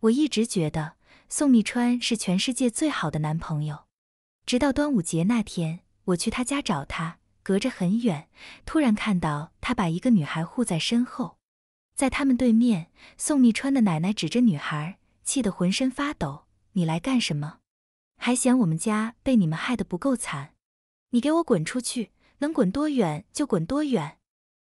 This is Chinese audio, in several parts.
我一直觉得宋密川是全世界最好的男朋友，直到端午节那天，我去他家找他，隔着很远，突然看到他把一个女孩护在身后，在他们对面，宋密川的奶奶指着女孩，气得浑身发抖：“你来干什么？还嫌我们家被你们害得不够惨？你给我滚出去，能滚多远就滚多远。”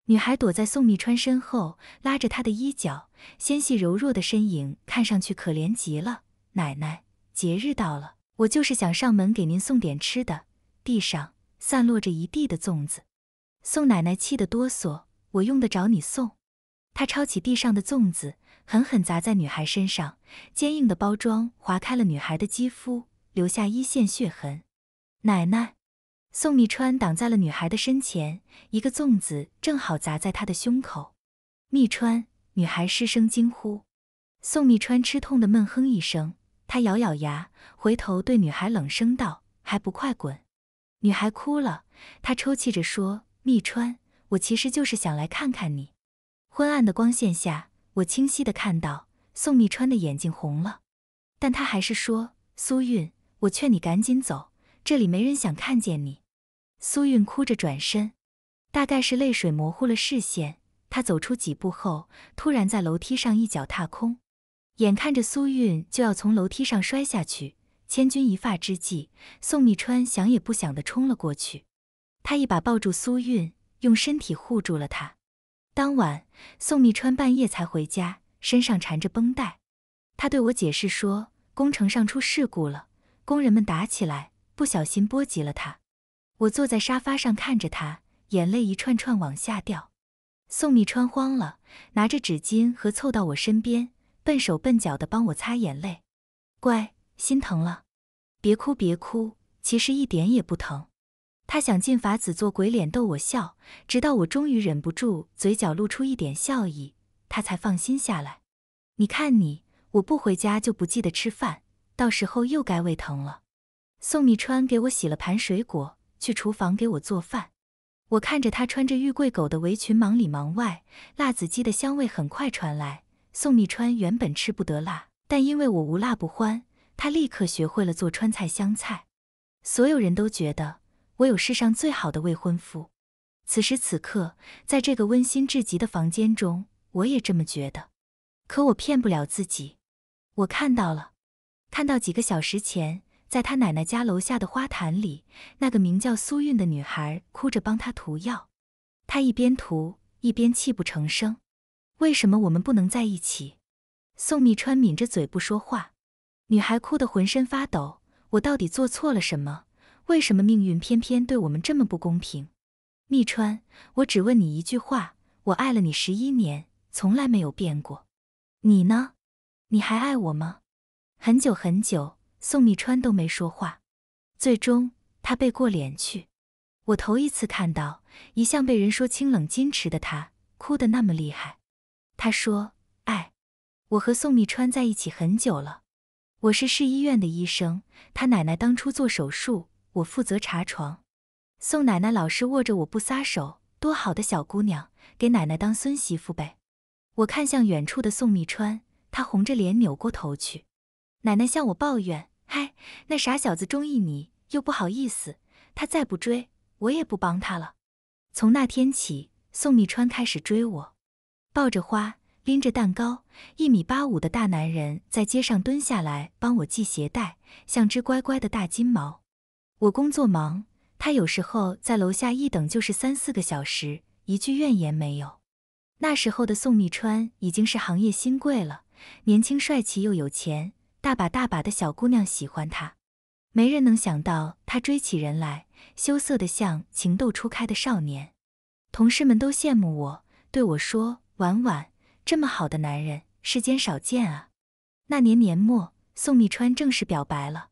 女孩躲在宋密川身后，拉着他的衣角。纤细柔弱的身影看上去可怜极了。奶奶，节日到了，我就是想上门给您送点吃的。地上散落着一地的粽子。宋奶奶气得哆嗦：“我用得着你送？”她抄起地上的粽子，狠狠砸在女孩身上。坚硬的包装划开了女孩的肌肤，留下一线血痕。奶奶，宋密川挡在了女孩的身前，一个粽子正好砸在她的胸口。密川。女孩失声惊呼，宋蜜川吃痛的闷哼一声，他咬咬牙，回头对女孩冷声道：“还不快滚！”女孩哭了，她抽泣着说：“密川，我其实就是想来看看你。”昏暗的光线下，我清晰的看到宋密川的眼睛红了，但他还是说：“苏韵，我劝你赶紧走，这里没人想看见你。”苏韵哭着转身，大概是泪水模糊了视线。他走出几步后，突然在楼梯上一脚踏空，眼看着苏韵就要从楼梯上摔下去，千钧一发之际，宋密川想也不想的冲了过去，他一把抱住苏韵，用身体护住了她。当晚，宋密川半夜才回家，身上缠着绷带。他对我解释说，工程上出事故了，工人们打起来，不小心波及了他。我坐在沙发上看着他，眼泪一串串往下掉。宋蜜川慌了，拿着纸巾和凑到我身边，笨手笨脚的帮我擦眼泪。乖，心疼了，别哭别哭，其实一点也不疼。他想尽法子做鬼脸逗我笑，直到我终于忍不住，嘴角露出一点笑意，他才放心下来。你看你，我不回家就不记得吃饭，到时候又该胃疼了。宋蜜川给我洗了盘水果，去厨房给我做饭。我看着他穿着玉桂狗的围裙忙里忙外，辣子鸡的香味很快传来。宋密川原本吃不得辣，但因为我无辣不欢，他立刻学会了做川菜香菜。所有人都觉得我有世上最好的未婚夫。此时此刻，在这个温馨至极的房间中，我也这么觉得。可我骗不了自己，我看到了，看到几个小时前。在他奶奶家楼下的花坛里，那个名叫苏韵的女孩哭着帮他涂药。他一边涂一边泣不成声。为什么我们不能在一起？宋密川抿着嘴不说话。女孩哭得浑身发抖。我到底做错了什么？为什么命运偏偏对我们这么不公平？密川，我只问你一句话：我爱了你十一年，从来没有变过。你呢？你还爱我吗？很久很久。宋密川都没说话，最终他背过脸去。我头一次看到一向被人说清冷矜持的他哭得那么厉害。他说：“哎，我和宋密川在一起很久了，我是市医院的医生，他奶奶当初做手术，我负责查床。宋奶奶老是握着我不撒手，多好的小姑娘，给奶奶当孙媳妇呗。”我看向远处的宋密川，他红着脸扭过头去。奶奶向我抱怨。嗨，那傻小子中意你，又不好意思。他再不追，我也不帮他了。从那天起，宋密川开始追我，抱着花，拎着蛋糕，一米八五的大男人在街上蹲下来帮我系鞋带，像只乖乖的大金毛。我工作忙，他有时候在楼下一等就是三四个小时，一句怨言没有。那时候的宋密川已经是行业新贵了，年轻帅气又有钱。大把大把的小姑娘喜欢他，没人能想到他追起人来羞涩的像情窦初开的少年。同事们都羡慕我，对我说：“婉婉，这么好的男人世间少见啊。”那年年末，宋密川正式表白了。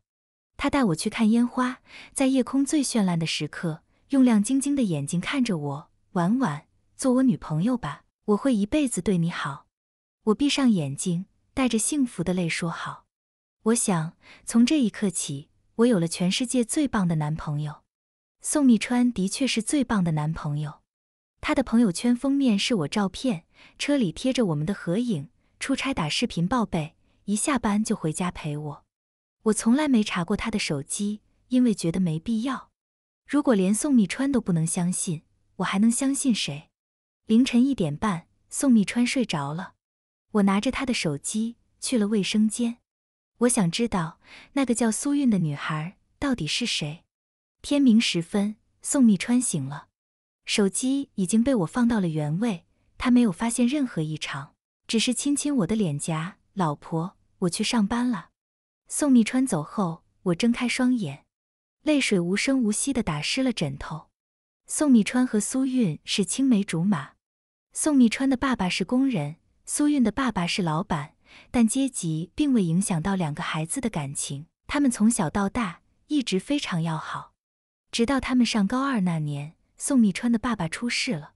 他带我去看烟花，在夜空最绚烂的时刻，用亮晶晶的眼睛看着我：“婉婉，做我女朋友吧，我会一辈子对你好。”我闭上眼睛，带着幸福的泪说：“好。”我想，从这一刻起，我有了全世界最棒的男朋友，宋密川的确是最棒的男朋友。他的朋友圈封面是我照片，车里贴着我们的合影，出差打视频报备，一下班就回家陪我。我从来没查过他的手机，因为觉得没必要。如果连宋密川都不能相信，我还能相信谁？凌晨一点半，宋密川睡着了，我拿着他的手机去了卫生间。我想知道那个叫苏韵的女孩到底是谁。天明时分，宋密川醒了，手机已经被我放到了原位，他没有发现任何异常，只是亲亲我的脸颊，老婆，我去上班了。宋密川走后，我睁开双眼，泪水无声无息的打湿了枕头。宋密川和苏韵是青梅竹马，宋密川的爸爸是工人，苏韵的爸爸是老板。但阶级并未影响到两个孩子的感情，他们从小到大一直非常要好，直到他们上高二那年，宋密川的爸爸出事了，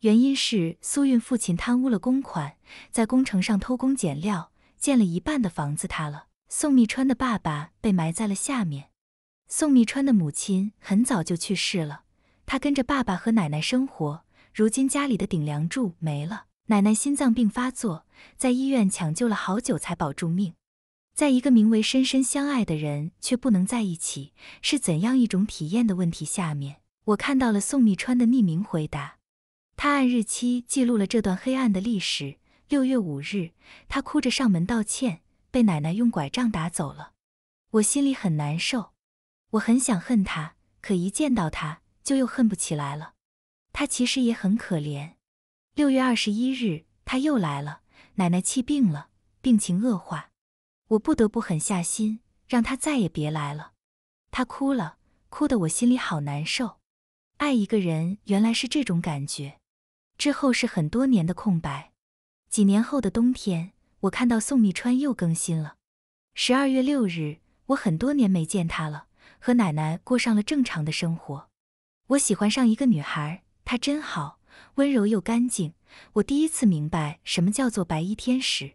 原因是苏韵父亲贪污了公款，在工程上偷工减料，建了一半的房子塌了，宋密川的爸爸被埋在了下面。宋密川的母亲很早就去世了，他跟着爸爸和奶奶生活，如今家里的顶梁柱没了。奶奶心脏病发作，在医院抢救了好久才保住命。在一个名为“深深相爱的人却不能在一起”是怎样一种体验”的问题下面，我看到了宋密川的匿名回答。他按日期记录了这段黑暗的历史。六月五日，他哭着上门道歉，被奶奶用拐杖打走了。我心里很难受，我很想恨他，可一见到他就又恨不起来了。他其实也很可怜。六月二十一日，他又来了，奶奶气病了，病情恶化，我不得不狠下心，让他再也别来了。他哭了，哭得我心里好难受。爱一个人原来是这种感觉。之后是很多年的空白。几年后的冬天，我看到宋蜜川又更新了。十二月六日，我很多年没见他了，和奶奶过上了正常的生活。我喜欢上一个女孩，她真好。温柔又干净，我第一次明白什么叫做白衣天使。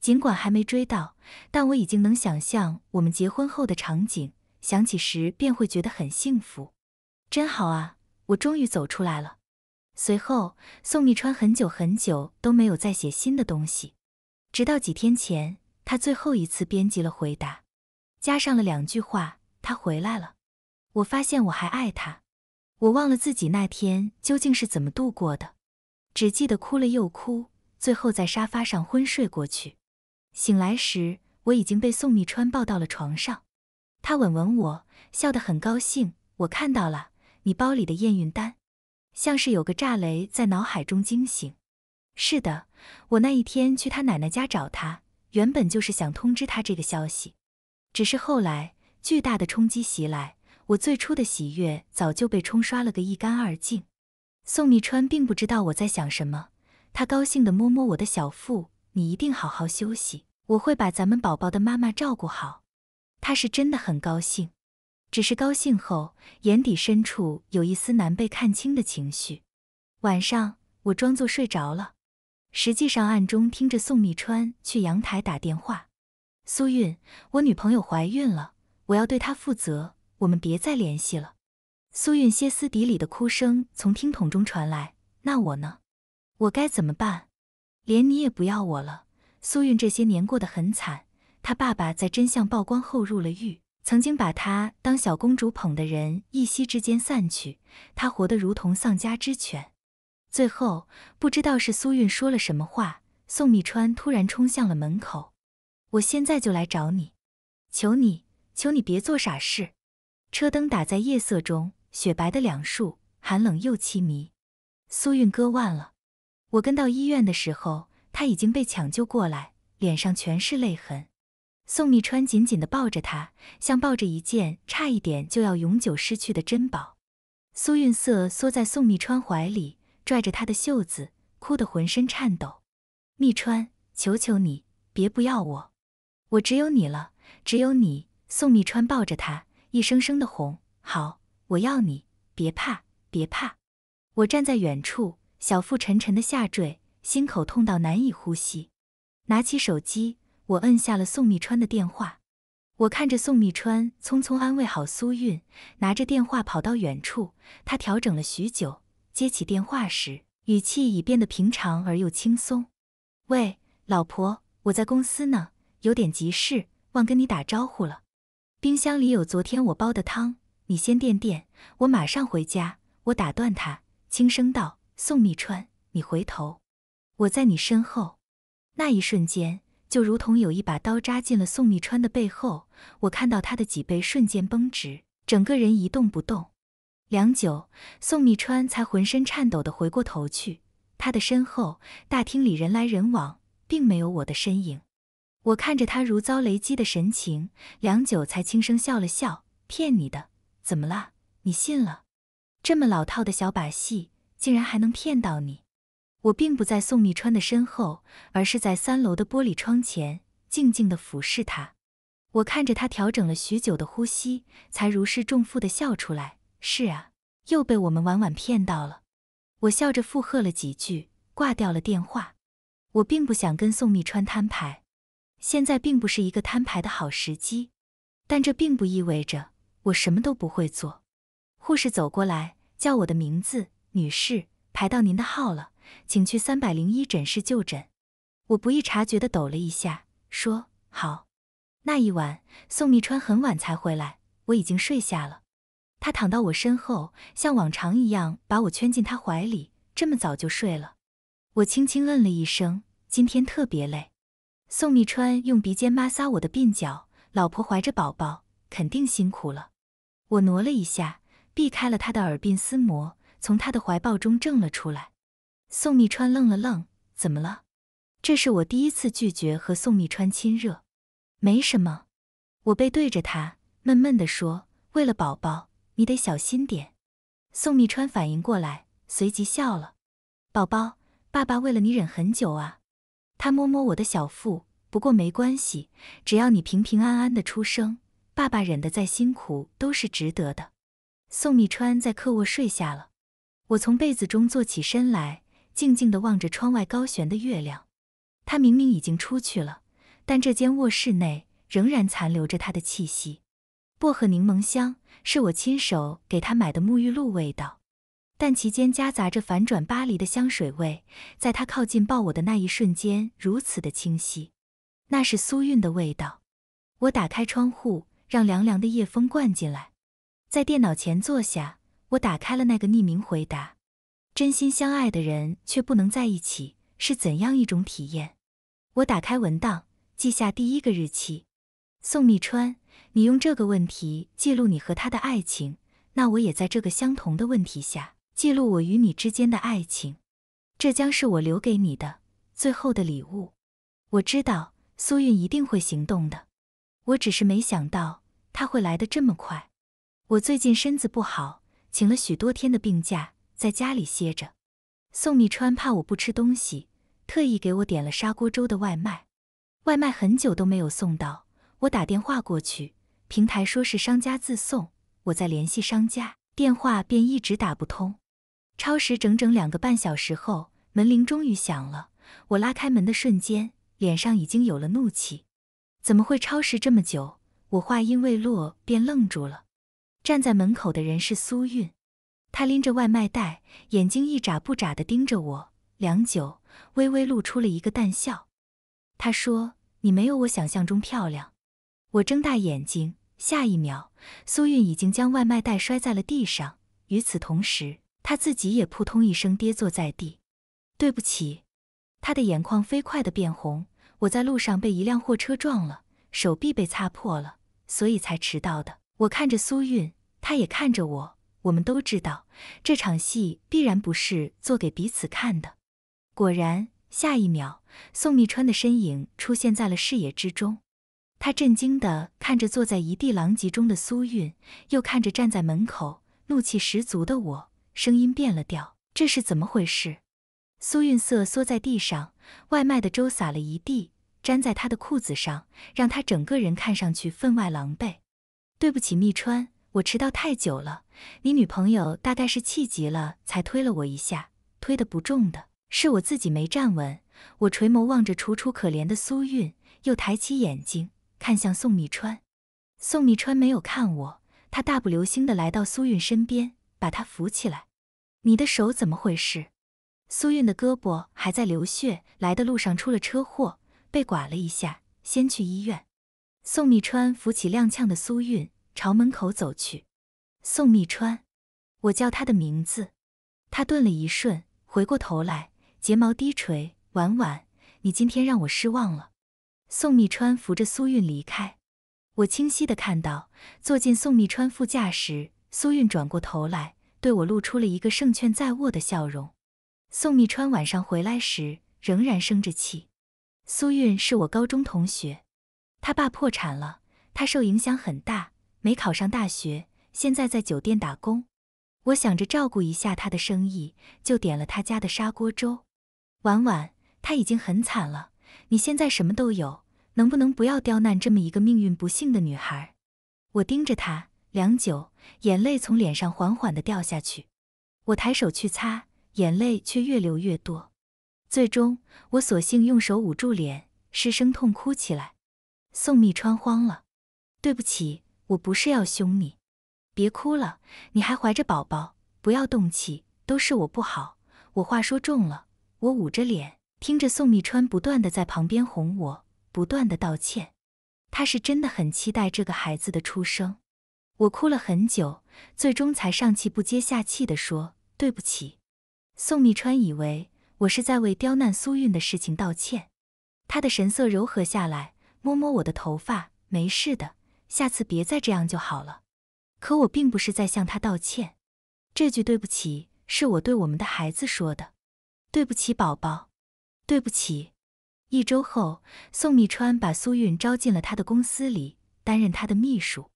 尽管还没追到，但我已经能想象我们结婚后的场景，想起时便会觉得很幸福。真好啊，我终于走出来了。随后，宋密川很久很久都没有再写新的东西，直到几天前，他最后一次编辑了回答，加上了两句话：他回来了，我发现我还爱他。我忘了自己那天究竟是怎么度过的，只记得哭了又哭，最后在沙发上昏睡过去。醒来时，我已经被宋密川抱到了床上，他吻吻我，笑得很高兴。我看到了你包里的验孕单，像是有个炸雷在脑海中惊醒。是的，我那一天去他奶奶家找他，原本就是想通知他这个消息，只是后来巨大的冲击袭来。我最初的喜悦早就被冲刷了个一干二净。宋蜜川并不知道我在想什么，他高兴地摸摸我的小腹：“你一定好好休息，我会把咱们宝宝的妈妈照顾好。”他是真的很高兴，只是高兴后眼底深处有一丝难被看清的情绪。晚上，我装作睡着了，实际上暗中听着宋蜜川去阳台打电话：“苏韵，我女朋友怀孕了，我要对她负责。”我们别再联系了。苏韵歇斯底里的哭声从听筒中传来。那我呢？我该怎么办？连你也不要我了？苏韵这些年过得很惨，她爸爸在真相曝光后入了狱，曾经把她当小公主捧的人一夕之间散去，她活得如同丧家之犬。最后，不知道是苏韵说了什么话，宋秘川突然冲向了门口。我现在就来找你，求你，求你别做傻事。车灯打在夜色中，雪白的两束，寒冷又凄迷。苏韵割腕了，我跟到医院的时候，她已经被抢救过来，脸上全是泪痕。宋密川紧紧地抱着她，像抱着一件差一点就要永久失去的珍宝。苏韵瑟缩在宋密川怀里，拽着他的袖子，哭得浑身颤抖。密川，求求你，别不要我，我只有你了，只有你。宋密川抱着她。一声声的哄，好，我要你，别怕，别怕。我站在远处，小腹沉沉的下坠，心口痛到难以呼吸。拿起手机，我摁下了宋密川的电话。我看着宋密川，匆匆安慰好苏韵，拿着电话跑到远处。他调整了许久，接起电话时，语气已变得平常而又轻松。喂，老婆，我在公司呢，有点急事，忘跟你打招呼了。冰箱里有昨天我煲的汤，你先垫垫，我马上回家。我打断他，轻声道：“宋秘川，你回头，我在你身后。”那一瞬间，就如同有一把刀扎进了宋秘川的背后，我看到他的脊背瞬间绷直，整个人一动不动。良久，宋秘川才浑身颤抖地回过头去，他的身后，大厅里人来人往，并没有我的身影。我看着他如遭雷击的神情，良久才轻声笑了笑：“骗你的，怎么了？你信了？这么老套的小把戏，竟然还能骗到你？”我并不在宋蜜川的身后，而是在三楼的玻璃窗前，静静的俯视他。我看着他调整了许久的呼吸，才如释重负的笑出来：“是啊，又被我们婉婉骗到了。”我笑着附和了几句，挂掉了电话。我并不想跟宋蜜川摊牌。现在并不是一个摊牌的好时机，但这并不意味着我什么都不会做。护士走过来，叫我的名字：“女士，排到您的号了，请去三百零一诊室就诊。”我不易察觉地抖了一下，说：“好。”那一晚，宋蜜川很晚才回来，我已经睡下了。他躺到我身后，像往常一样把我圈进他怀里。这么早就睡了，我轻轻嗯了一声：“今天特别累。”宋密川用鼻尖抹挲我的鬓角，老婆怀着宝宝，肯定辛苦了。我挪了一下，避开了他的耳鬓厮磨，从他的怀抱中挣了出来。宋密川愣了愣，怎么了？这是我第一次拒绝和宋密川亲热，没什么。我背对着他，闷闷地说：“为了宝宝，你得小心点。”宋密川反应过来，随即笑了：“宝宝，爸爸为了你忍很久啊。”他摸摸我的小腹，不过没关系，只要你平平安安的出生，爸爸忍得再辛苦都是值得的。宋蜜川在客卧睡下了，我从被子中坐起身来，静静的望着窗外高悬的月亮。他明明已经出去了，但这间卧室内仍然残留着他的气息。薄荷柠檬香，是我亲手给他买的沐浴露味道。但其间夹杂着反转巴黎的香水味，在他靠近抱我的那一瞬间，如此的清晰，那是苏韵的味道。我打开窗户，让凉凉的夜风灌进来，在电脑前坐下，我打开了那个匿名回答：真心相爱的人却不能在一起，是怎样一种体验？我打开文档，记下第一个日期。宋密川，你用这个问题记录你和他的爱情，那我也在这个相同的问题下。记录我与你之间的爱情，这将是我留给你的最后的礼物。我知道苏韵一定会行动的，我只是没想到她会来的这么快。我最近身子不好，请了许多天的病假，在家里歇着。宋米川怕我不吃东西，特意给我点了砂锅粥的外卖。外卖很久都没有送到，我打电话过去，平台说是商家自送，我在联系商家，电话便一直打不通。超时整整两个半小时后，门铃终于响了。我拉开门的瞬间，脸上已经有了怒气。怎么会超时这么久？我话音未落，便愣住了。站在门口的人是苏韵，她拎着外卖袋，眼睛一眨不眨的盯着我，良久，微微露出了一个淡笑。她说：“你没有我想象中漂亮。”我睁大眼睛，下一秒，苏韵已经将外卖袋摔在了地上。与此同时，他自己也扑通一声跌坐在地，对不起，他的眼眶飞快的变红。我在路上被一辆货车撞了，手臂被擦破了，所以才迟到的。我看着苏韵，他也看着我，我们都知道这场戏必然不是做给彼此看的。果然，下一秒，宋蜜川的身影出现在了视野之中。他震惊的看着坐在一地狼藉中的苏韵，又看着站在门口怒气十足的我。声音变了调，这是怎么回事？苏韵瑟缩在地上，外卖的粥洒了一地，粘在他的裤子上，让他整个人看上去分外狼狈。对不起，蜜川，我迟到太久了。你女朋友大概是气急了，才推了我一下，推的不重的，是我自己没站稳。我垂眸望着楚楚可怜的苏韵，又抬起眼睛看向宋密川。宋密川没有看我，他大步流星的来到苏韵身边。把他扶起来，你的手怎么回事？苏韵的胳膊还在流血，来的路上出了车祸，被剐了一下。先去医院。宋密川扶起踉跄的苏韵，朝门口走去。宋密川，我叫他的名字。他顿了一瞬，回过头来，睫毛低垂。婉婉，你今天让我失望了。宋密川扶着苏韵离开。我清晰的看到，坐进宋密川副驾时。苏韵转过头来，对我露出了一个胜券在握的笑容。宋蜜川晚上回来时仍然生着气。苏韵是我高中同学，他爸破产了，他受影响很大，没考上大学，现在在酒店打工。我想着照顾一下他的生意，就点了他家的砂锅粥。婉婉，他已经很惨了，你现在什么都有，能不能不要刁难这么一个命运不幸的女孩？我盯着他良久。眼泪从脸上缓缓地掉下去，我抬手去擦，眼泪却越流越多，最终我索性用手捂住脸，失声痛哭起来。宋蜜川慌了：“对不起，我不是要凶你，别哭了，你还怀着宝宝，不要动气，都是我不好，我话说重了。”我捂着脸，听着宋蜜川不断的在旁边哄我，不断的道歉。他是真的很期待这个孩子的出生。我哭了很久，最终才上气不接下气地说：“对不起。”宋秘川以为我是在为刁难苏韵的事情道歉，他的神色柔和下来，摸摸我的头发：“没事的，下次别再这样就好了。”可我并不是在向他道歉，这句“对不起”是我对我们的孩子说的：“对不起，宝宝，对不起。”一周后，宋秘川把苏韵招进了他的公司里，担任他的秘书。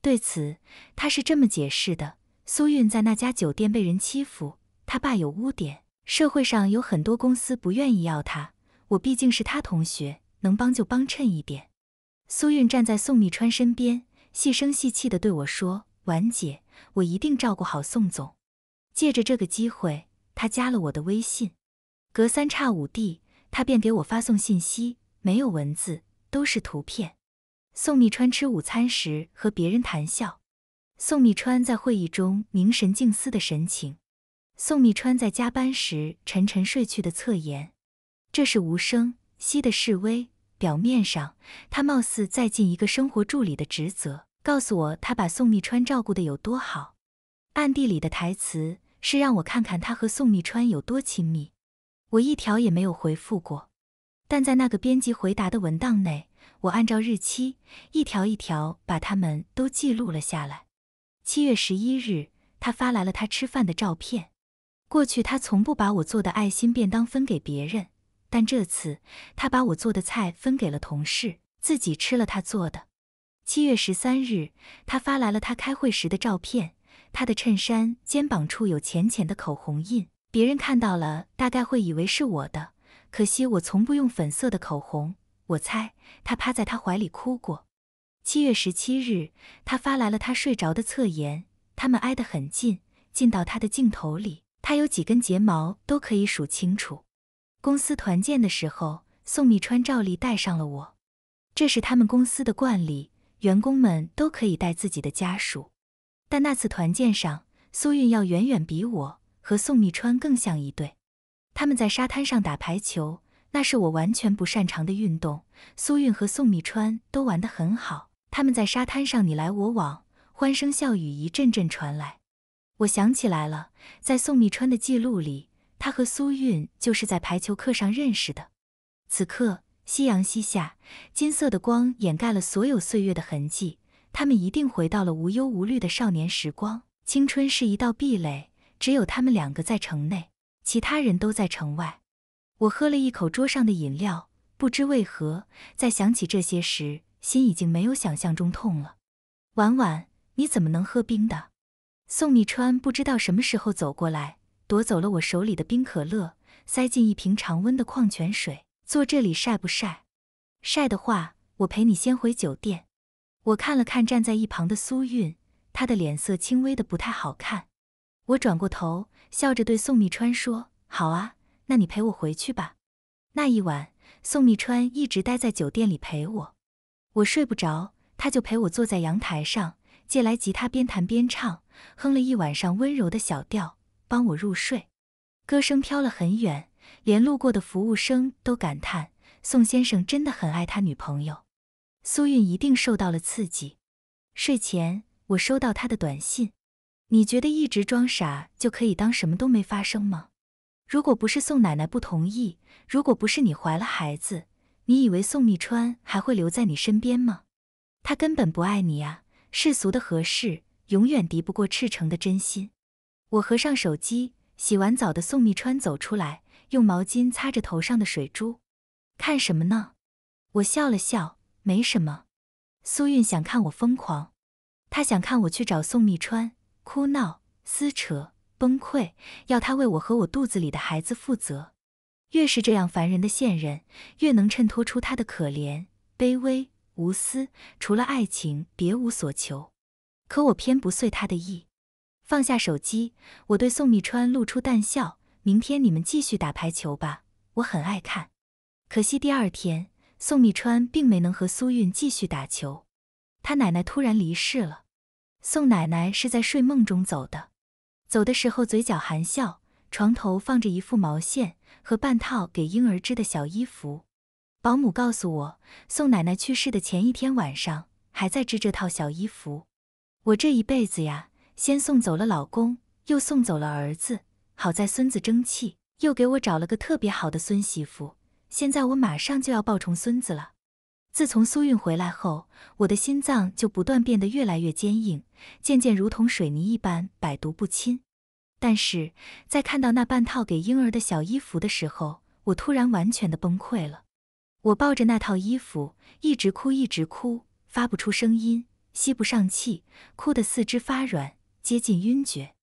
对此，他是这么解释的：苏韵在那家酒店被人欺负，他爸有污点，社会上有很多公司不愿意要他。我毕竟是他同学，能帮就帮衬一点。苏韵站在宋蜜川身边，细声细气的对我说：“婉姐，我一定照顾好宋总。”借着这个机会，他加了我的微信，隔三差五地，他便给我发送信息，没有文字，都是图片。宋蜜川吃午餐时和别人谈笑，宋蜜川在会议中凝神静思的神情，宋蜜川在加班时沉沉睡去的侧颜，这是无声息的示威。表面上，他貌似在尽一个生活助理的职责，告诉我他把宋蜜川照顾的有多好；暗地里的台词是让我看看他和宋蜜川有多亲密。我一条也没有回复过，但在那个编辑回答的文档内。我按照日期一条一条把他们都记录了下来。七月十一日，他发来了他吃饭的照片。过去他从不把我做的爱心便当分给别人，但这次他把我做的菜分给了同事，自己吃了他做的。七月十三日，他发来了他开会时的照片。他的衬衫肩膀处有浅浅的口红印，别人看到了大概会以为是我的，可惜我从不用粉色的口红。我猜他趴在他怀里哭过。七月十七日，他发来了他睡着的侧颜，他们挨得很近，近到他的镜头里，他有几根睫毛都可以数清楚。公司团建的时候，宋密川照例带上了我，这是他们公司的惯例，员工们都可以带自己的家属。但那次团建上，苏韵要远远比我和宋密川更像一对。他们在沙滩上打排球。那是我完全不擅长的运动，苏韵和宋密川都玩得很好。他们在沙滩上你来我往，欢声笑语一阵阵传来。我想起来了，在宋密川的记录里，他和苏韵就是在排球课上认识的。此刻夕阳西下，金色的光掩盖了所有岁月的痕迹。他们一定回到了无忧无虑的少年时光。青春是一道壁垒，只有他们两个在城内，其他人都在城外。我喝了一口桌上的饮料，不知为何，在想起这些时，心已经没有想象中痛了。婉婉，你怎么能喝冰的？宋米川不知道什么时候走过来，夺走了我手里的冰可乐，塞进一瓶常温的矿泉水。坐这里晒不晒？晒的话，我陪你先回酒店。我看了看站在一旁的苏韵，她的脸色轻微的不太好看。我转过头，笑着对宋米川说：“好啊。”那你陪我回去吧。那一晚，宋秘川一直待在酒店里陪我，我睡不着，他就陪我坐在阳台上，借来吉他边弹边唱，哼了一晚上温柔的小调，帮我入睡。歌声飘了很远，连路过的服务生都感叹：宋先生真的很爱他女朋友。苏韵一定受到了刺激。睡前，我收到他的短信：你觉得一直装傻就可以当什么都没发生吗？如果不是宋奶奶不同意，如果不是你怀了孩子，你以为宋密川还会留在你身边吗？他根本不爱你啊！世俗的合适永远敌不过赤诚的真心。我合上手机，洗完澡的宋密川走出来，用毛巾擦着头上的水珠。看什么呢？我笑了笑，没什么。苏韵想看我疯狂，她想看我去找宋密川，哭闹撕扯。崩溃，要他为我和我肚子里的孩子负责。越是这样烦人的线人，越能衬托出他的可怜、卑微、无私，除了爱情别无所求。可我偏不遂他的意。放下手机，我对宋密川露出淡笑：“明天你们继续打排球吧，我很爱看。”可惜第二天，宋密川并没能和苏韵继续打球，他奶奶突然离世了。宋奶奶是在睡梦中走的。走的时候嘴角含笑，床头放着一副毛线和半套给婴儿织的小衣服。保姆告诉我，宋奶奶去世的前一天晚上还在织这套小衣服。我这一辈子呀，先送走了老公，又送走了儿子，好在孙子争气，又给我找了个特别好的孙媳妇。现在我马上就要抱重孙子了。自从苏韵回来后，我的心脏就不断变得越来越坚硬，渐渐如同水泥一般百毒不侵。但是在看到那半套给婴儿的小衣服的时候，我突然完全的崩溃了。我抱着那套衣服，一直哭，一直哭，发不出声音，吸不上气，哭得四肢发软，接近晕厥。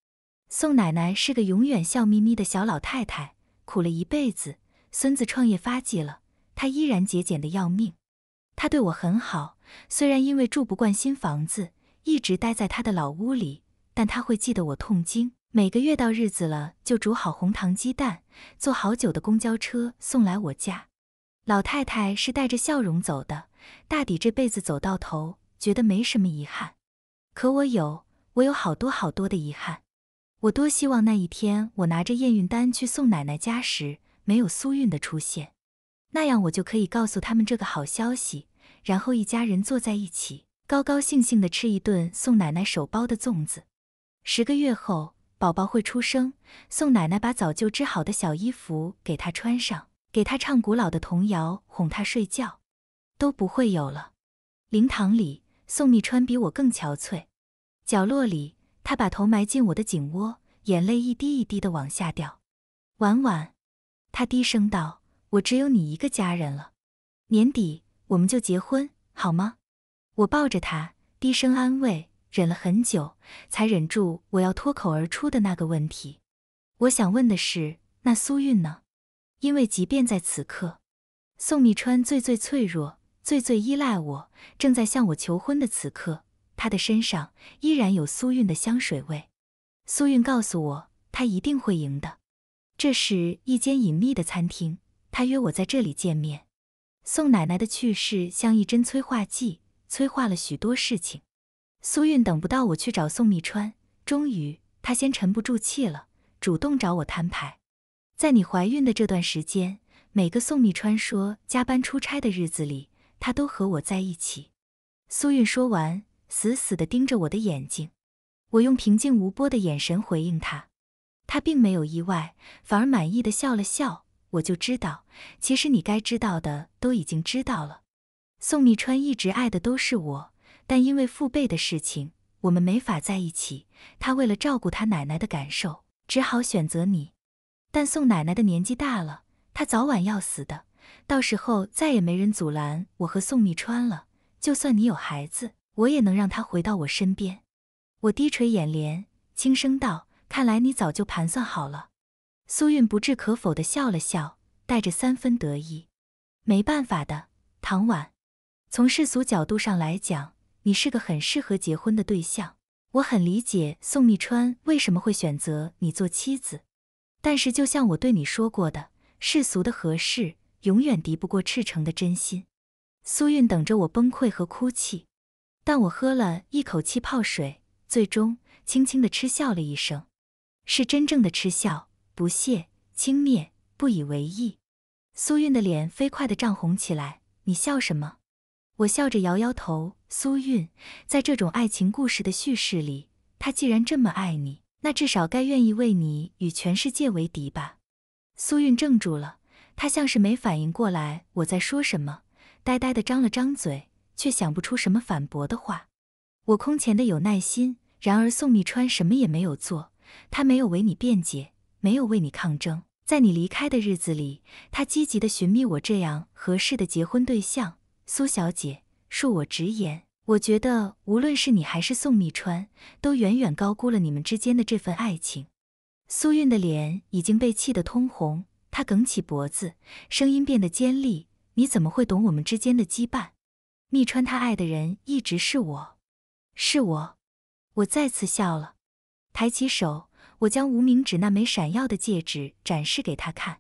宋奶奶是个永远笑眯眯的小老太太，苦了一辈子，孙子创业发迹了，她依然节俭的要命。他对我很好，虽然因为住不惯新房子，一直待在他的老屋里，但他会记得我痛经，每个月到日子了就煮好红糖鸡蛋，坐好久的公交车送来我家。老太太是带着笑容走的，大抵这辈子走到头，觉得没什么遗憾。可我有，我有好多好多的遗憾。我多希望那一天，我拿着验孕单去送奶奶家时，没有苏韵的出现。那样我就可以告诉他们这个好消息，然后一家人坐在一起，高高兴兴地吃一顿宋奶奶手包的粽子。十个月后，宝宝会出生，宋奶奶把早就织好的小衣服给他穿上，给他唱古老的童谣，哄他睡觉，都不会有了。灵堂里，宋蜜川比我更憔悴，角落里，他把头埋进我的颈窝，眼泪一滴一滴地往下掉。婉婉，他低声道。我只有你一个家人了，年底我们就结婚，好吗？我抱着他，低声安慰，忍了很久，才忍住我要脱口而出的那个问题。我想问的是，那苏韵呢？因为即便在此刻，宋密川最最脆弱、最最依赖我，正在向我求婚的此刻，他的身上依然有苏韵的香水味。苏韵告诉我，他一定会赢的。这是一间隐秘的餐厅。他约我在这里见面。宋奶奶的去世像一针催化剂，催化了许多事情。苏韵等不到我去找宋密川，终于她先沉不住气了，主动找我摊牌。在你怀孕的这段时间，每个宋密川说加班出差的日子里，他都和我在一起。苏韵说完，死死的盯着我的眼睛。我用平静无波的眼神回应他。他并没有意外，反而满意的笑了笑。我就知道，其实你该知道的都已经知道了。宋密川一直爱的都是我，但因为父辈的事情，我们没法在一起。他为了照顾他奶奶的感受，只好选择你。但宋奶奶的年纪大了，她早晚要死的，到时候再也没人阻拦我和宋密川了。就算你有孩子，我也能让他回到我身边。我低垂眼帘，轻声道：“看来你早就盘算好了。”苏韵不置可否地笑了笑，带着三分得意。没办法的，唐婉。从世俗角度上来讲，你是个很适合结婚的对象。我很理解宋秘川为什么会选择你做妻子。但是，就像我对你说过的，世俗的合适永远敌不过赤诚的真心。苏韵等着我崩溃和哭泣，但我喝了一口气泡水，最终轻轻地嗤笑了一声，是真正的嗤笑。不屑、轻蔑、不以为意，苏韵的脸飞快地涨红起来。你笑什么？我笑着摇摇头。苏韵，在这种爱情故事的叙事里，他既然这么爱你，那至少该愿意为你与全世界为敌吧？苏韵怔住了，她像是没反应过来我在说什么，呆呆地张了张嘴，却想不出什么反驳的话。我空前的有耐心，然而宋密川什么也没有做，他没有为你辩解。没有为你抗争，在你离开的日子里，他积极地寻觅我这样合适的结婚对象。苏小姐，恕我直言，我觉得无论是你还是宋密川，都远远高估了你们之间的这份爱情。苏韵的脸已经被气得通红，她梗起脖子，声音变得尖利：“你怎么会懂我们之间的羁绊？”密川他爱的人一直是我，是我。我再次笑了，抬起手。我将无名指那枚闪耀的戒指展示给他看。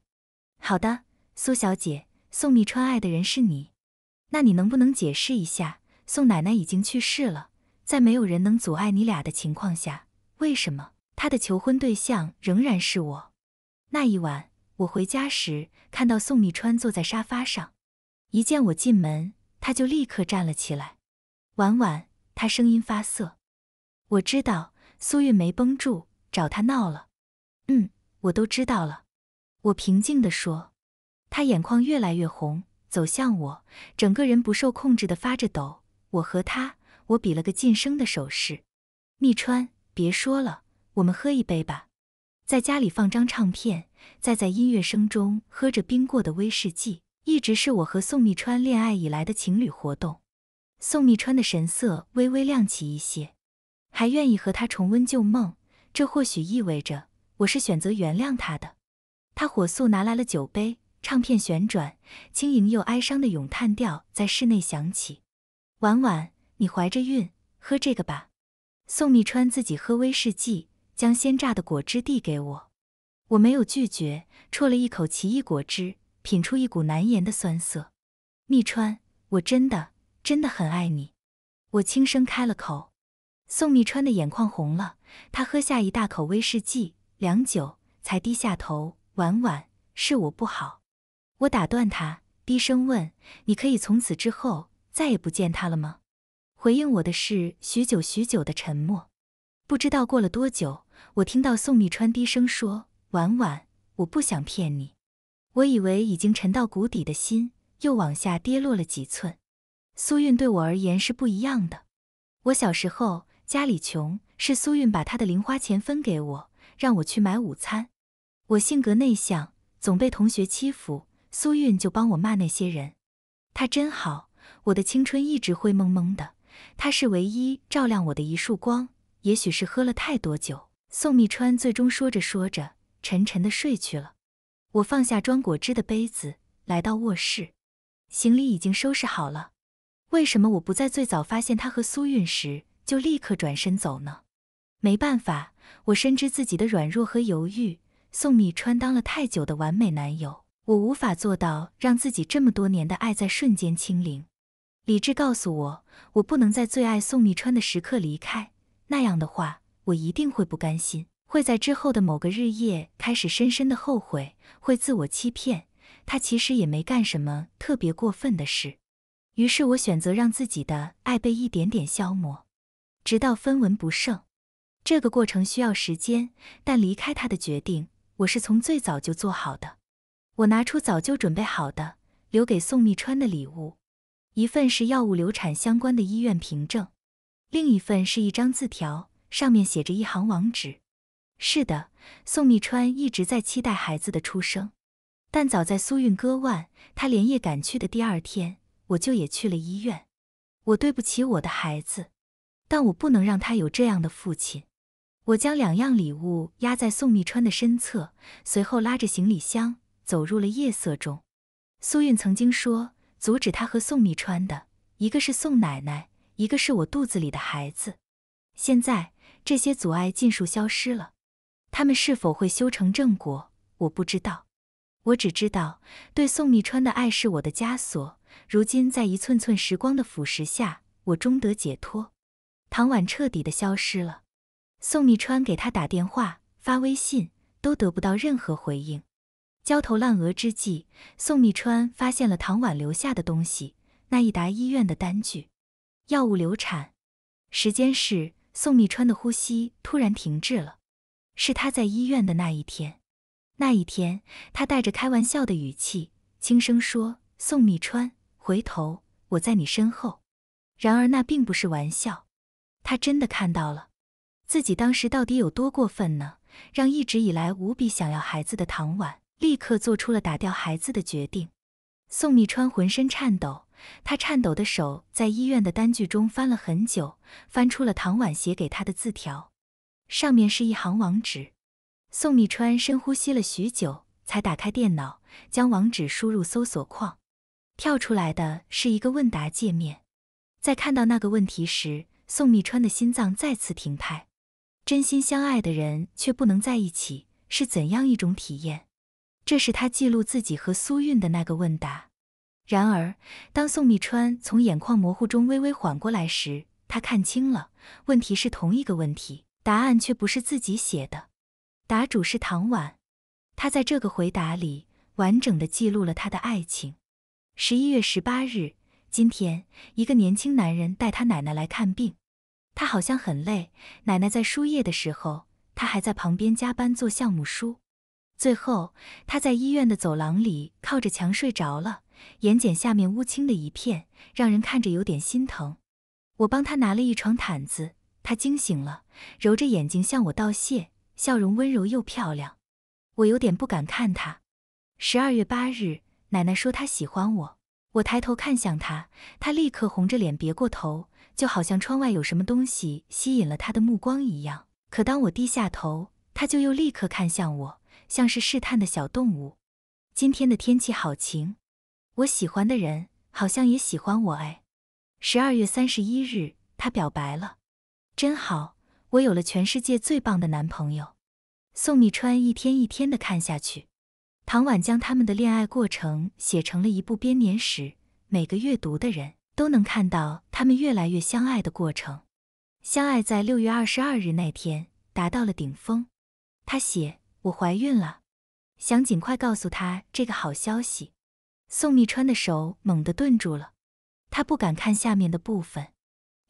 好的，苏小姐，宋蜜川爱的人是你。那你能不能解释一下，宋奶奶已经去世了，在没有人能阻碍你俩的情况下，为什么她的求婚对象仍然是我？那一晚，我回家时看到宋密川坐在沙发上，一见我进门，他就立刻站了起来。婉婉，他声音发涩。我知道，苏韵没绷住。找他闹了，嗯，我都知道了。我平静地说。他眼眶越来越红，走向我，整个人不受控制的发着抖。我和他，我比了个噤声的手势。蜜川，别说了，我们喝一杯吧。在家里放张唱片，再在音乐声中喝着冰过的威士忌，一直是我和宋密川恋爱以来的情侣活动。宋密川的神色微微亮起一些，还愿意和他重温旧梦。这或许意味着，我是选择原谅他的。他火速拿来了酒杯，唱片旋转，轻盈又哀伤的咏叹调在室内响起。婉婉，你怀着孕，喝这个吧。宋蜜川自己喝威士忌，将鲜榨的果汁递给我。我没有拒绝，啜了一口奇异果汁，品出一股难言的酸涩。蜜川，我真的真的很爱你。我轻声开了口。宋密川的眼眶红了，他喝下一大口威士忌，良久才低下头。婉婉，是我不好。我打断他，低声问：“你可以从此之后再也不见他了吗？”回应我的是许久许久的沉默。不知道过了多久，我听到宋密川低声说：“婉婉，我不想骗你。”我以为已经沉到谷底的心，又往下跌落了几寸。苏韵对我而言是不一样的。我小时候。家里穷，是苏韵把她的零花钱分给我，让我去买午餐。我性格内向，总被同学欺负，苏韵就帮我骂那些人。她真好，我的青春一直灰蒙蒙的，她是唯一照亮我的一束光。也许是喝了太多酒，宋蜜川最终说着说着，沉沉的睡去了。我放下装果汁的杯子，来到卧室，行李已经收拾好了。为什么我不在最早发现他和苏韵时？就立刻转身走呢？没办法，我深知自己的软弱和犹豫。宋米川当了太久的完美男友，我无法做到让自己这么多年的爱在瞬间清零。理智告诉我，我不能在最爱宋米川的时刻离开，那样的话，我一定会不甘心，会在之后的某个日夜开始深深的后悔，会自我欺骗。他其实也没干什么特别过分的事。于是我选择让自己的爱被一点点消磨。直到分文不剩，这个过程需要时间，但离开他的决定，我是从最早就做好的。我拿出早就准备好的留给宋密川的礼物，一份是药物流产相关的医院凭证，另一份是一张字条，上面写着一行网址。是的，宋密川一直在期待孩子的出生，但早在苏韵割腕，他连夜赶去的第二天，我就也去了医院。我对不起我的孩子。但我不能让他有这样的父亲。我将两样礼物压在宋密川的身侧，随后拉着行李箱走入了夜色中。苏韵曾经说，阻止他和宋密川的，一个是宋奶奶，一个是我肚子里的孩子。现在这些阻碍尽数消失了。他们是否会修成正果，我不知道。我只知道，对宋密川的爱是我的枷锁。如今，在一寸寸时光的腐蚀下，我终得解脱。唐婉彻底的消失了，宋密川给他打电话、发微信，都得不到任何回应。焦头烂额之际，宋密川发现了唐婉留下的东西——那一沓医院的单据、药物流产。时间是宋密川的呼吸突然停滞了，是他在医院的那一天。那一天，他带着开玩笑的语气轻声说：“宋密川，回头，我在你身后。”然而，那并不是玩笑。他真的看到了，自己当时到底有多过分呢？让一直以来无比想要孩子的唐婉立刻做出了打掉孩子的决定。宋蜜川浑身颤抖，他颤抖的手在医院的单据中翻了很久，翻出了唐婉写给他的字条，上面是一行网址。宋蜜川深呼吸了许久，才打开电脑，将网址输入搜索框，跳出来的是一个问答界面。在看到那个问题时，宋蜜川的心脏再次停拍，真心相爱的人却不能在一起，是怎样一种体验？这是他记录自己和苏韵的那个问答。然而，当宋蜜川从眼眶模糊中微微缓过来时，他看清了，问题是同一个问题，答案却不是自己写的，答主是唐婉。他在这个回答里完整的记录了他的爱情。十一月十八日。今天，一个年轻男人带他奶奶来看病，他好像很累。奶奶在输液的时候，他还在旁边加班做项目书。最后，他在医院的走廊里靠着墙睡着了，眼睑下面乌青的一片，让人看着有点心疼。我帮他拿了一床毯子，他惊醒了，揉着眼睛向我道谢，笑容温柔又漂亮。我有点不敢看他。十二月八日，奶奶说她喜欢我。我抬头看向他，他立刻红着脸别过头，就好像窗外有什么东西吸引了他的目光一样。可当我低下头，他就又立刻看向我，像是试探的小动物。今天的天气好晴，我喜欢的人好像也喜欢我哎。十二月三十一日，他表白了，真好，我有了全世界最棒的男朋友。宋米川一天一天的看下去。唐婉将他们的恋爱过程写成了一部编年史，每个阅读的人都能看到他们越来越相爱的过程。相爱在六月二十二日那天达到了顶峰。他写：“我怀孕了，想尽快告诉他这个好消息。”宋蜜川的手猛地顿住了，他不敢看下面的部分，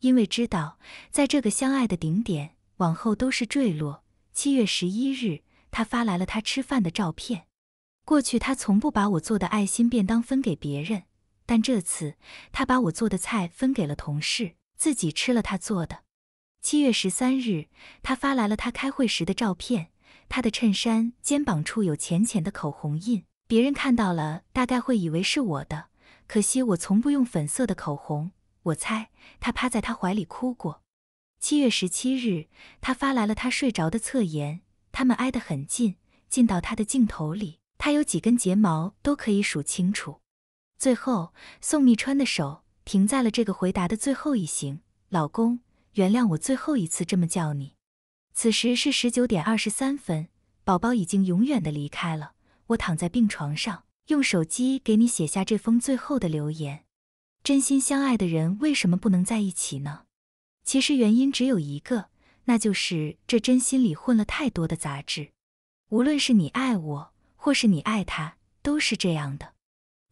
因为知道在这个相爱的顶点，往后都是坠落。七月十一日，他发来了他吃饭的照片。过去他从不把我做的爱心便当分给别人，但这次他把我做的菜分给了同事，自己吃了他做的。七月十三日，他发来了他开会时的照片，他的衬衫肩膀处有浅浅的口红印，别人看到了大概会以为是我的。可惜我从不用粉色的口红，我猜他趴在他怀里哭过。七月十七日，他发来了他睡着的侧颜，他们挨得很近，近到他的镜头里。他有几根睫毛都可以数清楚。最后，宋蜜川的手停在了这个回答的最后一行：“老公，原谅我最后一次这么叫你。”此时是十九点二十三分，宝宝已经永远的离开了。我躺在病床上，用手机给你写下这封最后的留言。真心相爱的人为什么不能在一起呢？其实原因只有一个，那就是这真心里混了太多的杂质。无论是你爱我。或是你爱他都是这样的。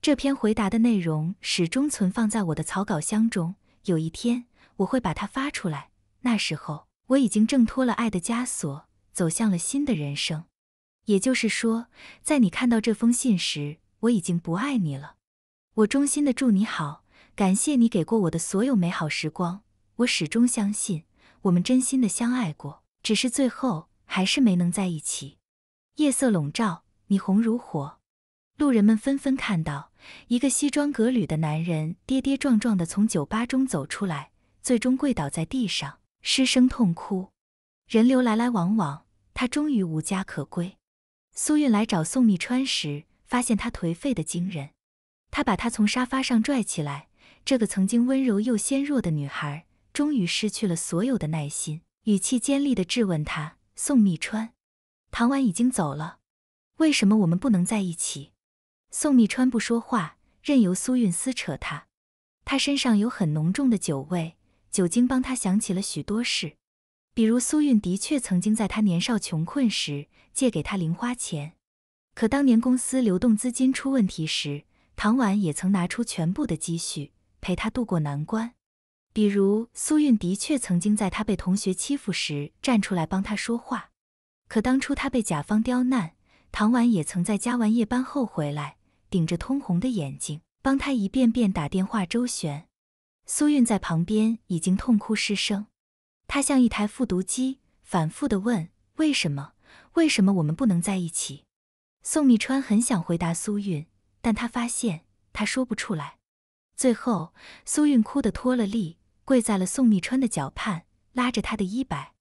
这篇回答的内容始终存放在我的草稿箱中，有一天我会把它发出来。那时候我已经挣脱了爱的枷锁，走向了新的人生。也就是说，在你看到这封信时，我已经不爱你了。我衷心的祝你好，感谢你给过我的所有美好时光。我始终相信我们真心的相爱过，只是最后还是没能在一起。夜色笼罩。你红如火，路人们纷纷看到一个西装革履的男人跌跌撞撞的从酒吧中走出来，最终跪倒在地上，失声痛哭。人流来来往往，他终于无家可归。苏韵来找宋密川时，发现他颓废的惊人。他把他从沙发上拽起来，这个曾经温柔又纤弱的女孩，终于失去了所有的耐心，语气尖利的质问他：宋密川，唐婉已经走了。为什么我们不能在一起？宋秘川不说话，任由苏韵撕扯他。他身上有很浓重的酒味，酒精帮他想起了许多事，比如苏韵的确曾经在他年少穷困时借给他零花钱；可当年公司流动资金出问题时，唐婉也曾拿出全部的积蓄陪他度过难关；比如苏韵的确曾经在他被同学欺负时站出来帮他说话；可当初他被甲方刁难。唐婉也曾在加完夜班后回来，顶着通红的眼睛，帮他一遍遍打电话周旋。苏韵在旁边已经痛哭失声，她像一台复读机，反复地问：“为什么？为什么我们不能在一起？”宋秘川很想回答苏韵，但他发现他说不出来。最后，苏韵哭得脱了力，跪在了宋秘川的脚畔，拉着他的衣摆。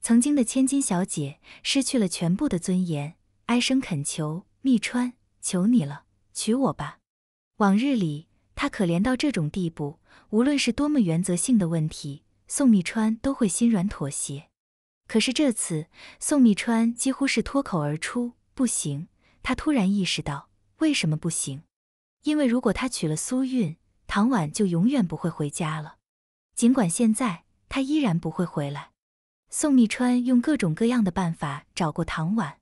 曾经的千金小姐失去了全部的尊严。哀声恳求，蜜川，求你了，娶我吧。往日里，他可怜到这种地步，无论是多么原则性的问题，宋密川都会心软妥协。可是这次，宋密川几乎是脱口而出：“不行！”他突然意识到，为什么不行？因为如果他娶了苏韵，唐婉就永远不会回家了。尽管现在他依然不会回来，宋密川用各种各样的办法找过唐婉。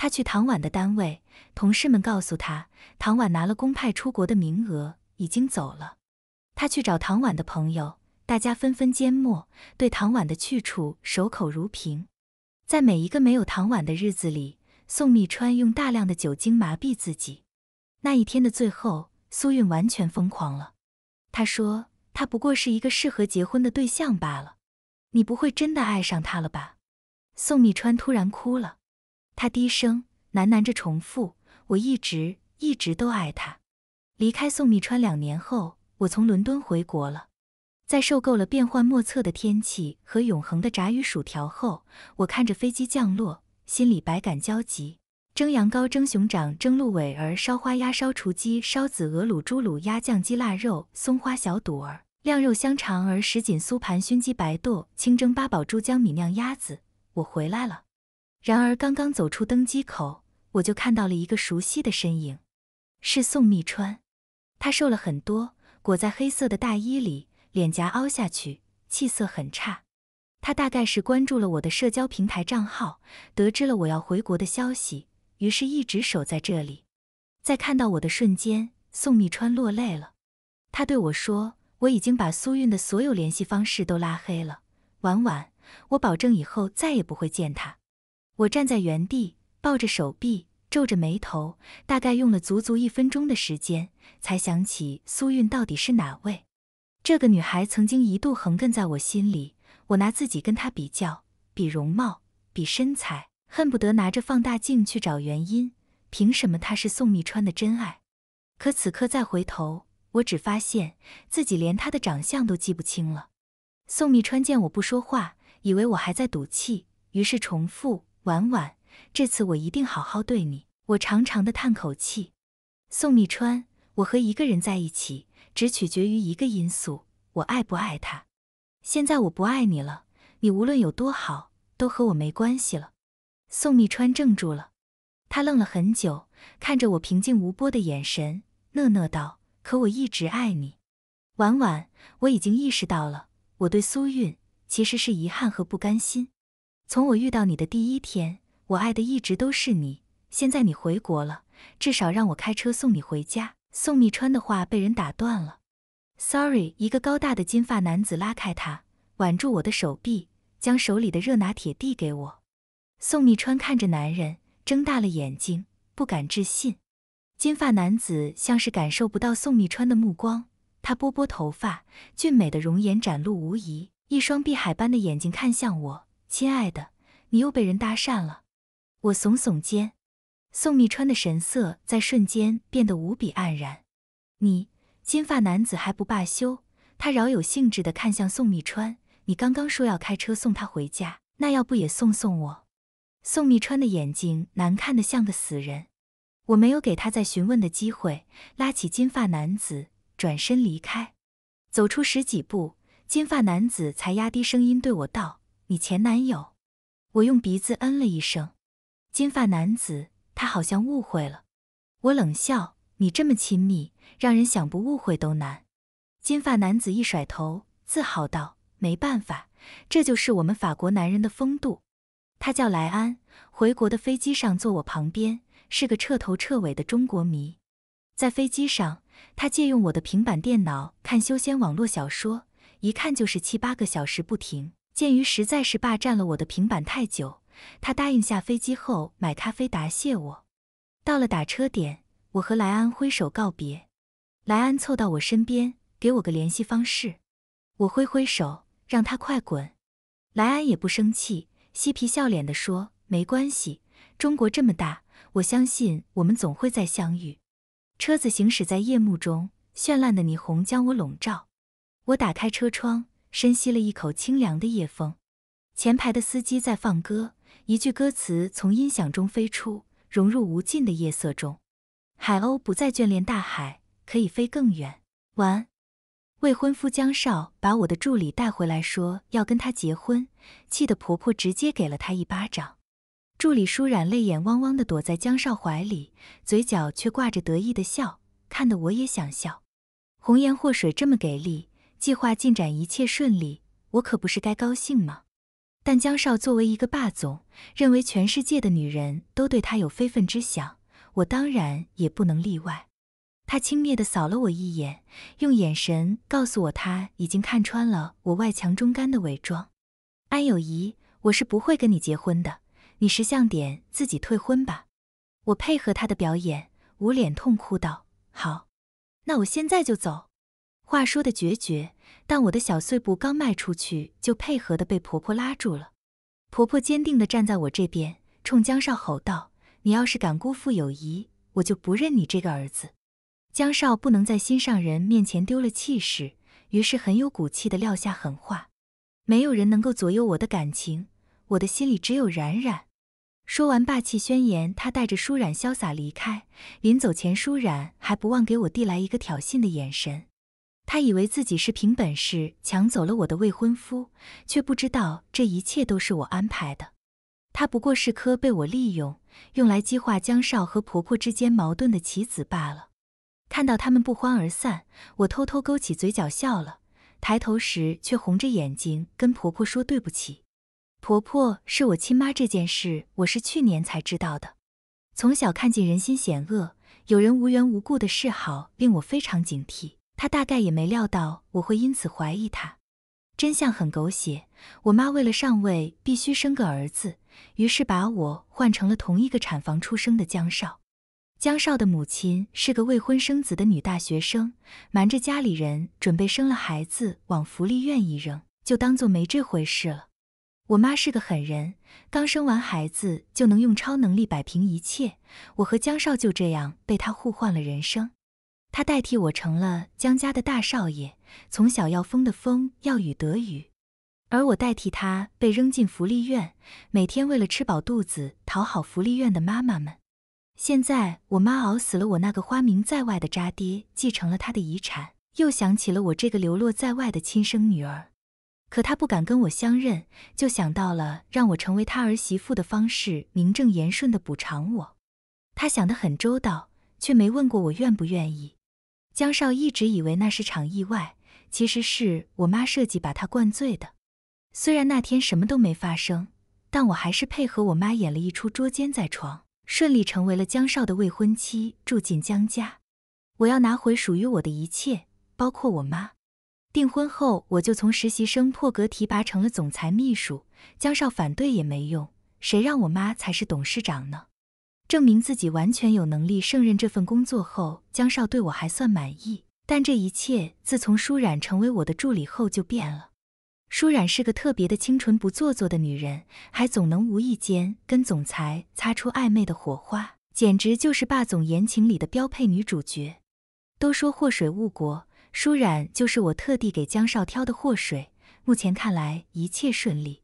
他去唐婉的单位，同事们告诉他，唐婉拿了公派出国的名额，已经走了。他去找唐婉的朋友，大家纷纷缄默，对唐婉的去处守口如瓶。在每一个没有唐婉的日子里，宋秘川用大量的酒精麻痹自己。那一天的最后，苏韵完全疯狂了。他说：“他不过是一个适合结婚的对象罢了，你不会真的爱上他了吧？”宋秘川突然哭了。他低声喃喃着重复：“我一直一直都爱他。”离开宋蜜川两年后，我从伦敦回国了。在受够了变幻莫测的天气和永恒的炸鱼薯条后，我看着飞机降落，心里百感交集。蒸羊羔、蒸熊掌、蒸鹿尾儿、烧花鸭、烧雏鸡、烧子鹅、卤猪、卤鸭、酱鸡、腊肉、松花小肚儿、晾肉香肠儿、什锦酥盘、熏鸡白剁、清蒸八宝猪、江米酿鸭子，我回来了。然而，刚刚走出登机口，我就看到了一个熟悉的身影，是宋密川。他瘦了很多，裹在黑色的大衣里，脸颊凹下去，气色很差。他大概是关注了我的社交平台账号，得知了我要回国的消息，于是一直守在这里。在看到我的瞬间，宋密川落泪了。他对我说：“我已经把苏韵的所有联系方式都拉黑了，婉婉，我保证以后再也不会见他。”我站在原地，抱着手臂，皱着眉头，大概用了足足一分钟的时间，才想起苏韵到底是哪位。这个女孩曾经一度横亘在我心里，我拿自己跟她比较，比容貌，比身材，恨不得拿着放大镜去找原因。凭什么她是宋秘川的真爱？可此刻再回头，我只发现自己连她的长相都记不清了。宋秘川见我不说话，以为我还在赌气，于是重复。婉婉，这次我一定好好对你。我长长的叹口气。宋秘川，我和一个人在一起，只取决于一个因素，我爱不爱他。现在我不爱你了，你无论有多好，都和我没关系了。宋秘川怔住了，他愣了很久，看着我平静无波的眼神，讷讷道：“可我一直爱你，婉婉，我已经意识到了，我对苏韵其实是遗憾和不甘心。”从我遇到你的第一天，我爱的一直都是你。现在你回国了，至少让我开车送你回家。宋密川的话被人打断了，Sorry。一个高大的金发男子拉开他，挽住我的手臂，将手里的热拿铁递给我。宋密川看着男人，睁大了眼睛，不敢置信。金发男子像是感受不到宋密川的目光，他拨拨头发，俊美的容颜展露无遗，一双碧海般的眼睛看向我。亲爱的，你又被人搭讪了。我耸耸肩，宋密川的神色在瞬间变得无比黯然。你金发男子还不罢休，他饶有兴致地看向宋密川：“你刚刚说要开车送他回家，那要不也送送我？”宋密川的眼睛难看的像个死人。我没有给他再询问的机会，拉起金发男子转身离开。走出十几步，金发男子才压低声音对我道。你前男友，我用鼻子嗯了一声。金发男子，他好像误会了。我冷笑：“你这么亲密，让人想不误会都难。”金发男子一甩头，自豪道：“没办法，这就是我们法国男人的风度。”他叫莱安，回国的飞机上坐我旁边，是个彻头彻尾的中国迷。在飞机上，他借用我的平板电脑看修仙网络小说，一看就是七八个小时不停。鉴于实在是霸占了我的平板太久，他答应下飞机后买咖啡答谢我。到了打车点，我和莱安挥手告别。莱安凑到我身边，给我个联系方式。我挥挥手，让他快滚。莱安也不生气，嬉皮笑脸地说：“没关系，中国这么大，我相信我们总会再相遇。”车子行驶在夜幕中，绚烂的霓虹将我笼罩。我打开车窗。深吸了一口清凉的夜风，前排的司机在放歌，一句歌词从音响中飞出，融入无尽的夜色中。海鸥不再眷恋大海，可以飞更远。晚，未婚夫江少把我的助理带回来说要跟他结婚，气得婆婆直接给了他一巴掌。助理舒冉泪眼汪汪的躲在江少怀里，嘴角却挂着得意的笑，看得我也想笑。红颜祸水这么给力。计划进展一切顺利，我可不是该高兴吗？但江少作为一个霸总，认为全世界的女人都对他有非分之想，我当然也不能例外。他轻蔑地扫了我一眼，用眼神告诉我他已经看穿了我外强中干的伪装。安友谊，我是不会跟你结婚的，你识相点，自己退婚吧。我配合他的表演，捂脸痛哭道：“好，那我现在就走。”话说的决绝，但我的小碎步刚迈出去，就配合的被婆婆拉住了。婆婆坚定的站在我这边，冲江少吼道：“你要是敢辜负友谊，我就不认你这个儿子。”江少不能在心上人面前丢了气势，于是很有骨气的撂下狠话：“没有人能够左右我的感情，我的心里只有冉冉。”说完霸气宣言，他带着舒冉潇洒离开。临走前，舒冉还不忘给我递来一个挑衅的眼神。他以为自己是凭本事抢走了我的未婚夫，却不知道这一切都是我安排的。他不过是颗被我利用，用来激化江少和婆婆之间矛盾的棋子罢了。看到他们不欢而散，我偷偷勾起嘴角笑了。抬头时，却红着眼睛跟婆婆说对不起。婆婆是我亲妈这件事，我是去年才知道的。从小看见人心险恶，有人无缘无故的示好，令我非常警惕。他大概也没料到我会因此怀疑他。真相很狗血，我妈为了上位必须生个儿子，于是把我换成了同一个产房出生的江少。江少的母亲是个未婚生子的女大学生，瞒着家里人准备生了孩子往福利院一扔，就当做没这回事了。我妈是个狠人，刚生完孩子就能用超能力摆平一切。我和江少就这样被她互换了人生。他代替我成了江家的大少爷，从小要风的风要雨得雨，而我代替他被扔进福利院，每天为了吃饱肚子讨好福利院的妈妈们。现在我妈熬死了我那个花名在外的渣爹，继承了他的遗产，又想起了我这个流落在外的亲生女儿。可他不敢跟我相认，就想到了让我成为他儿媳妇的方式，名正言顺地补偿我。他想得很周到，却没问过我愿不愿意。江少一直以为那是场意外，其实是我妈设计把他灌醉的。虽然那天什么都没发生，但我还是配合我妈演了一出捉奸在床，顺利成为了江少的未婚妻，住进江家。我要拿回属于我的一切，包括我妈。订婚后，我就从实习生破格提拔成了总裁秘书。江少反对也没用，谁让我妈才是董事长呢？证明自己完全有能力胜任这份工作后，江少对我还算满意。但这一切，自从舒冉成为我的助理后就变了。舒冉是个特别的清纯不做作的女人，还总能无意间跟总裁擦出暧昧的火花，简直就是霸总言情里的标配女主角。都说祸水误国，舒冉就是我特地给江少挑的祸水。目前看来，一切顺利。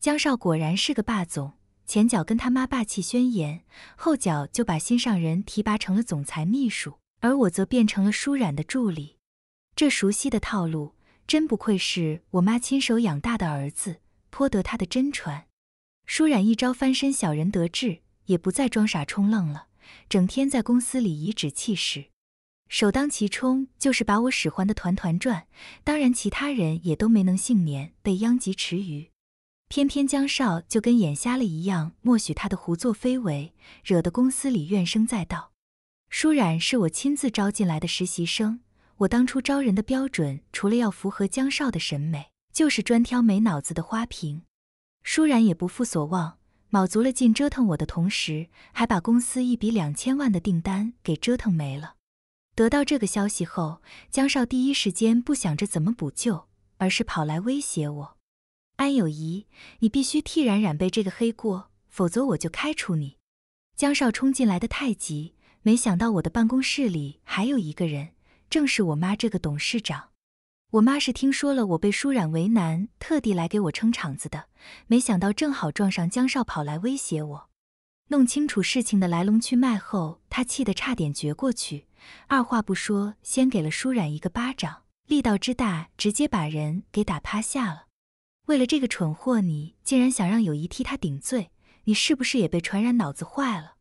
江少果然是个霸总。前脚跟他妈霸气宣言，后脚就把心上人提拔成了总裁秘书，而我则变成了舒冉的助理。这熟悉的套路，真不愧是我妈亲手养大的儿子，颇得他的真传。舒冉一朝翻身，小人得志，也不再装傻充愣了，整天在公司里颐指气使，首当其冲就是把我使唤的团团转。当然，其他人也都没能幸免，被殃及池鱼。偏偏江少就跟眼瞎了一样，默许他的胡作非为，惹得公司里怨声载道。舒然是我亲自招进来的实习生，我当初招人的标准，除了要符合江少的审美，就是专挑没脑子的花瓶。舒然也不负所望，卯足了劲折腾我的同时，还把公司一笔两千万的订单给折腾没了。得到这个消息后，江少第一时间不想着怎么补救，而是跑来威胁我。安有仪，你必须替冉冉背这个黑锅，否则我就开除你。江少冲进来的太急，没想到我的办公室里还有一个人，正是我妈这个董事长。我妈是听说了我被舒冉为难，特地来给我撑场子的。没想到正好撞上江少跑来威胁我。弄清楚事情的来龙去脉后，他气得差点绝过去，二话不说，先给了舒冉一个巴掌，力道之大，直接把人给打趴下了。为了这个蠢货，你竟然想让友谊替他顶罪，你是不是也被传染脑子坏了？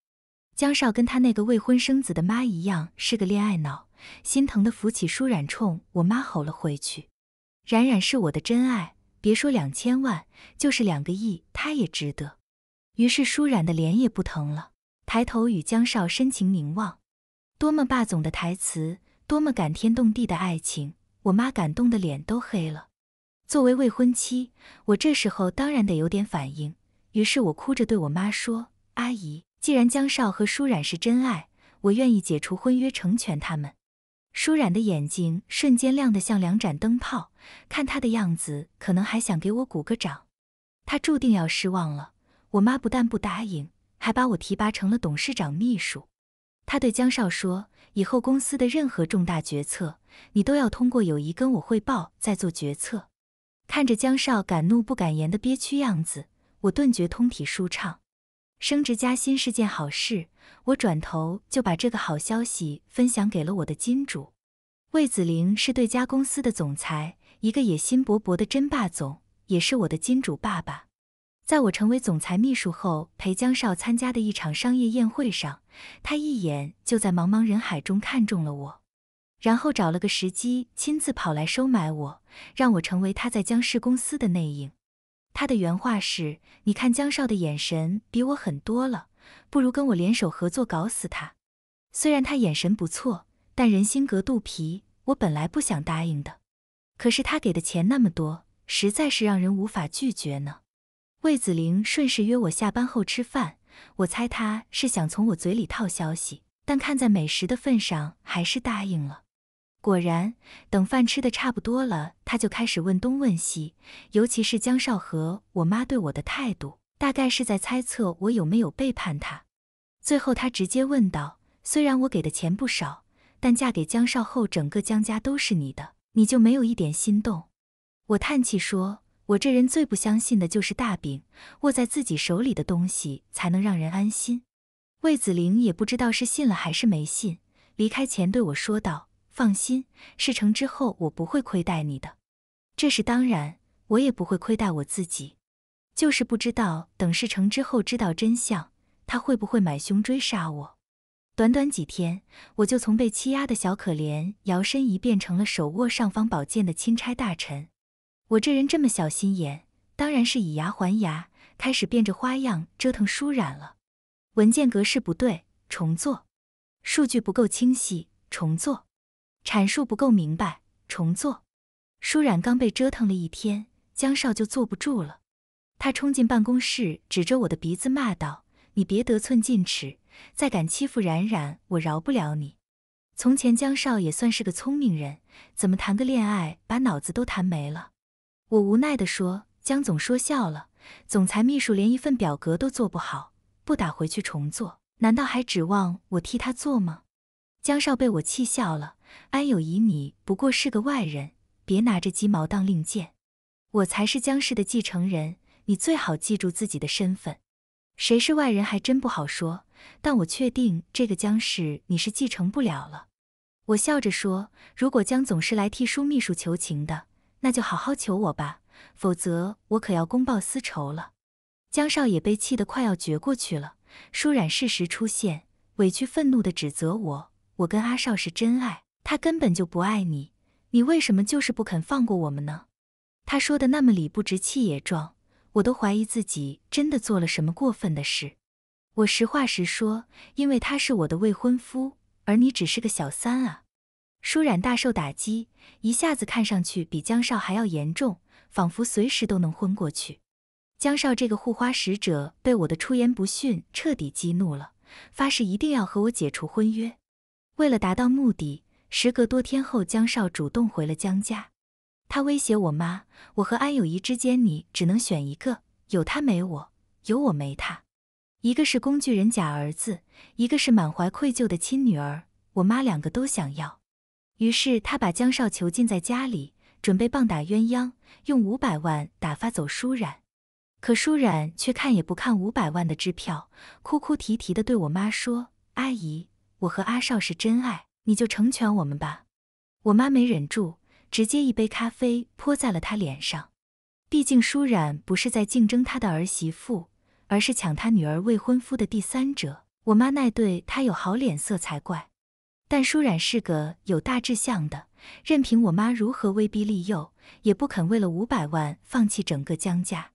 江少跟他那个未婚生子的妈一样，是个恋爱脑。心疼的扶起舒冉，冲我妈吼了回去：“冉冉是我的真爱，别说两千万，就是两个亿，她也值得。”于是舒冉的脸也不疼了，抬头与江少深情凝望。多么霸总的台词，多么感天动地的爱情！我妈感动的脸都黑了。作为未婚妻，我这时候当然得有点反应。于是我哭着对我妈说：“阿姨，既然江少和舒冉是真爱，我愿意解除婚约，成全他们。”舒冉的眼睛瞬间亮得像两盏灯泡，看他的样子，可能还想给我鼓个掌。他注定要失望了。我妈不但不答应，还把我提拔成了董事长秘书。他对江少说：“以后公司的任何重大决策，你都要通过友谊跟我汇报，再做决策。”看着江少敢怒不敢言的憋屈样子，我顿觉通体舒畅。升职加薪是件好事，我转头就把这个好消息分享给了我的金主魏子玲是对家公司的总裁，一个野心勃勃的真霸总，也是我的金主爸爸。在我成为总裁秘书后，陪江少参加的一场商业宴会上，他一眼就在茫茫人海中看中了我。然后找了个时机，亲自跑来收买我，让我成为他在江氏公司的内应。他的原话是：“你看江少的眼神比我狠多了，不如跟我联手合作搞死他。”虽然他眼神不错，但人心隔肚皮。我本来不想答应的，可是他给的钱那么多，实在是让人无法拒绝呢。魏子玲顺势约我下班后吃饭，我猜他是想从我嘴里套消息，但看在美食的份上，还是答应了。果然，等饭吃的差不多了，他就开始问东问西，尤其是江少和我妈对我的态度，大概是在猜测我有没有背叛他。最后，他直接问道：“虽然我给的钱不少，但嫁给江少后，整个江家都是你的，你就没有一点心动？”我叹气说：“我这人最不相信的就是大饼，握在自己手里的东西才能让人安心。”魏子玲也不知道是信了还是没信，离开前对我说道。放心，事成之后我不会亏待你的，这是当然，我也不会亏待我自己。就是不知道等事成之后知道真相，他会不会买凶追杀我？短短几天，我就从被欺压的小可怜摇身一变成了手握尚方宝剑的钦差大臣。我这人这么小心眼，当然是以牙还牙，开始变着花样折腾舒染了。文件格式不对，重做；数据不够清晰，重做。阐述不够明白，重做。舒冉刚被折腾了一天，江少就坐不住了，他冲进办公室，指着我的鼻子骂道：“你别得寸进尺，再敢欺负冉冉，我饶不了你！”从前江少也算是个聪明人，怎么谈个恋爱把脑子都谈没了？我无奈的说：“江总说笑了，总裁秘书连一份表格都做不好，不打回去重做，难道还指望我替他做吗？”江少被我气笑了。安有疑你不过是个外人，别拿着鸡毛当令箭。我才是江氏的继承人，你最好记住自己的身份。谁是外人还真不好说，但我确定这个江氏你是继承不了了。我笑着说：“如果江总是来替舒秘书求情的，那就好好求我吧，否则我可要公报私仇了。”江少爷被气得快要绝过去了。舒冉适时出现，委屈愤怒地指责我：“我跟阿少是真爱。”他根本就不爱你，你为什么就是不肯放过我们呢？他说的那么理不直气也壮，我都怀疑自己真的做了什么过分的事。我实话实说，因为他是我的未婚夫，而你只是个小三啊。舒冉大受打击，一下子看上去比江少还要严重，仿佛随时都能昏过去。江少这个护花使者被我的出言不逊彻底激怒了，发誓一定要和我解除婚约。为了达到目的。时隔多天后，江少主动回了江家。他威胁我妈：“我和安友谊之间，你只能选一个，有他没我，有我没他。一个是工具人假儿子，一个是满怀愧疚的亲女儿。”我妈两个都想要，于是他把江少囚禁在家里，准备棒打鸳鸯，用五百万打发走舒冉。可舒冉却看也不看五百万的支票，哭哭啼啼的对我妈说：“阿姨，我和阿少是真爱。”你就成全我们吧，我妈没忍住，直接一杯咖啡泼在了她脸上。毕竟舒冉不是在竞争她的儿媳妇，而是抢她女儿未婚夫的第三者。我妈那对她有好脸色才怪。但舒冉是个有大志向的，任凭我妈如何威逼利诱，也不肯为了五百万放弃整个江家。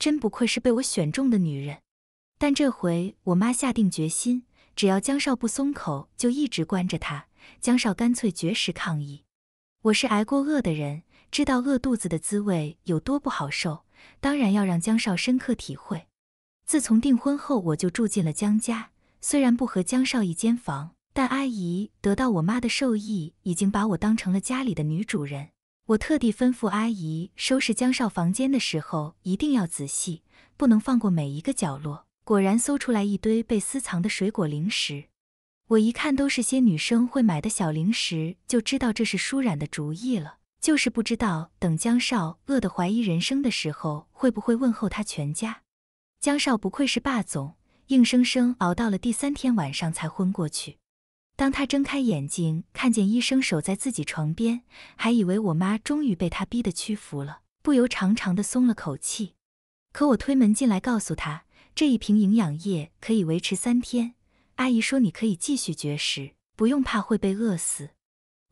真不愧是被我选中的女人。但这回我妈下定决心，只要江少不松口，就一直关着她。江少干脆绝食抗议。我是挨过饿的人，知道饿肚子的滋味有多不好受，当然要让江少深刻体会。自从订婚后，我就住进了江家，虽然不和江少一间房，但阿姨得到我妈的授意，已经把我当成了家里的女主人。我特地吩咐阿姨收拾江少房间的时候，一定要仔细，不能放过每一个角落。果然搜出来一堆被私藏的水果零食。我一看都是些女生会买的小零食，就知道这是舒冉的主意了。就是不知道等江少饿得怀疑人生的时候，会不会问候他全家。江少不愧是霸总，硬生生熬到了第三天晚上才昏过去。当他睁开眼睛，看见医生守在自己床边，还以为我妈终于被他逼得屈服了，不由长长的松了口气。可我推门进来，告诉他这一瓶营养液可以维持三天。阿姨说：“你可以继续绝食，不用怕会被饿死。”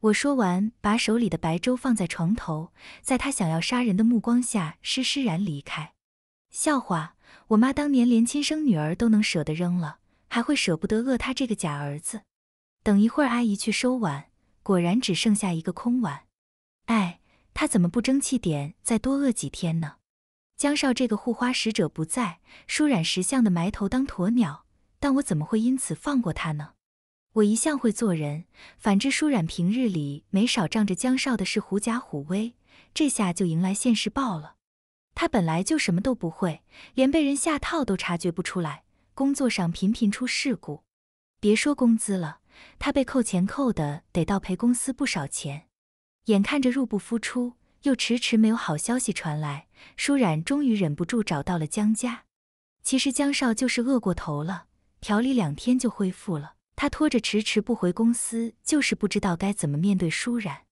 我说完，把手里的白粥放在床头，在她想要杀人的目光下，施施然离开。笑话，我妈当年连亲生女儿都能舍得扔了，还会舍不得饿她这个假儿子？等一会儿，阿姨去收碗，果然只剩下一个空碗。哎，她怎么不争气点，再多饿几天呢？江少这个护花使者不在，舒染识相的埋头当鸵鸟。但我怎么会因此放过他呢？我一向会做人。反之，舒冉平日里没少仗着江少的事狐假虎威，这下就迎来现世报了。他本来就什么都不会，连被人下套都察觉不出来，工作上频频出事故，别说工资了，他被扣钱扣的，得倒赔公司不少钱。眼看着入不敷出，又迟迟没有好消息传来，舒冉终于忍不住找到了江家。其实江少就是饿过头了。调理两天就恢复了，他拖着迟迟不回公司，就是不知道该怎么面对舒冉。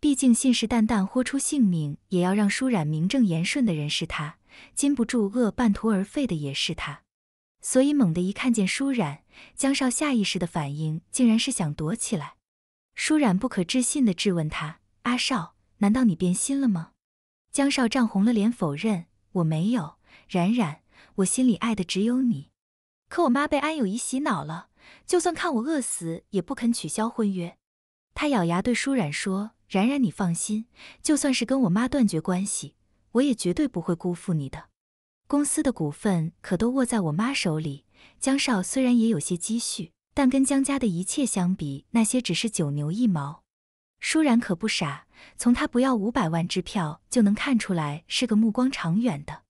毕竟信誓旦旦豁出性命也要让舒冉名正言顺的人是他，禁不住恶半途而废的也是他。所以猛地一看见舒冉，江少下意识的反应竟然是想躲起来。舒冉不可置信的质问他：“阿少，难道你变心了吗？”江少涨红了脸否认：“我没有，冉冉，我心里爱的只有你。”可我妈被安友谊洗脑了，就算看我饿死，也不肯取消婚约。她咬牙对舒冉说：“冉冉，你放心，就算是跟我妈断绝关系，我也绝对不会辜负你的。公司的股份可都握在我妈手里。江少虽然也有些积蓄，但跟江家的一切相比，那些只是九牛一毛。”舒冉可不傻，从他不要五百万支票就能看出来是个目光长远的。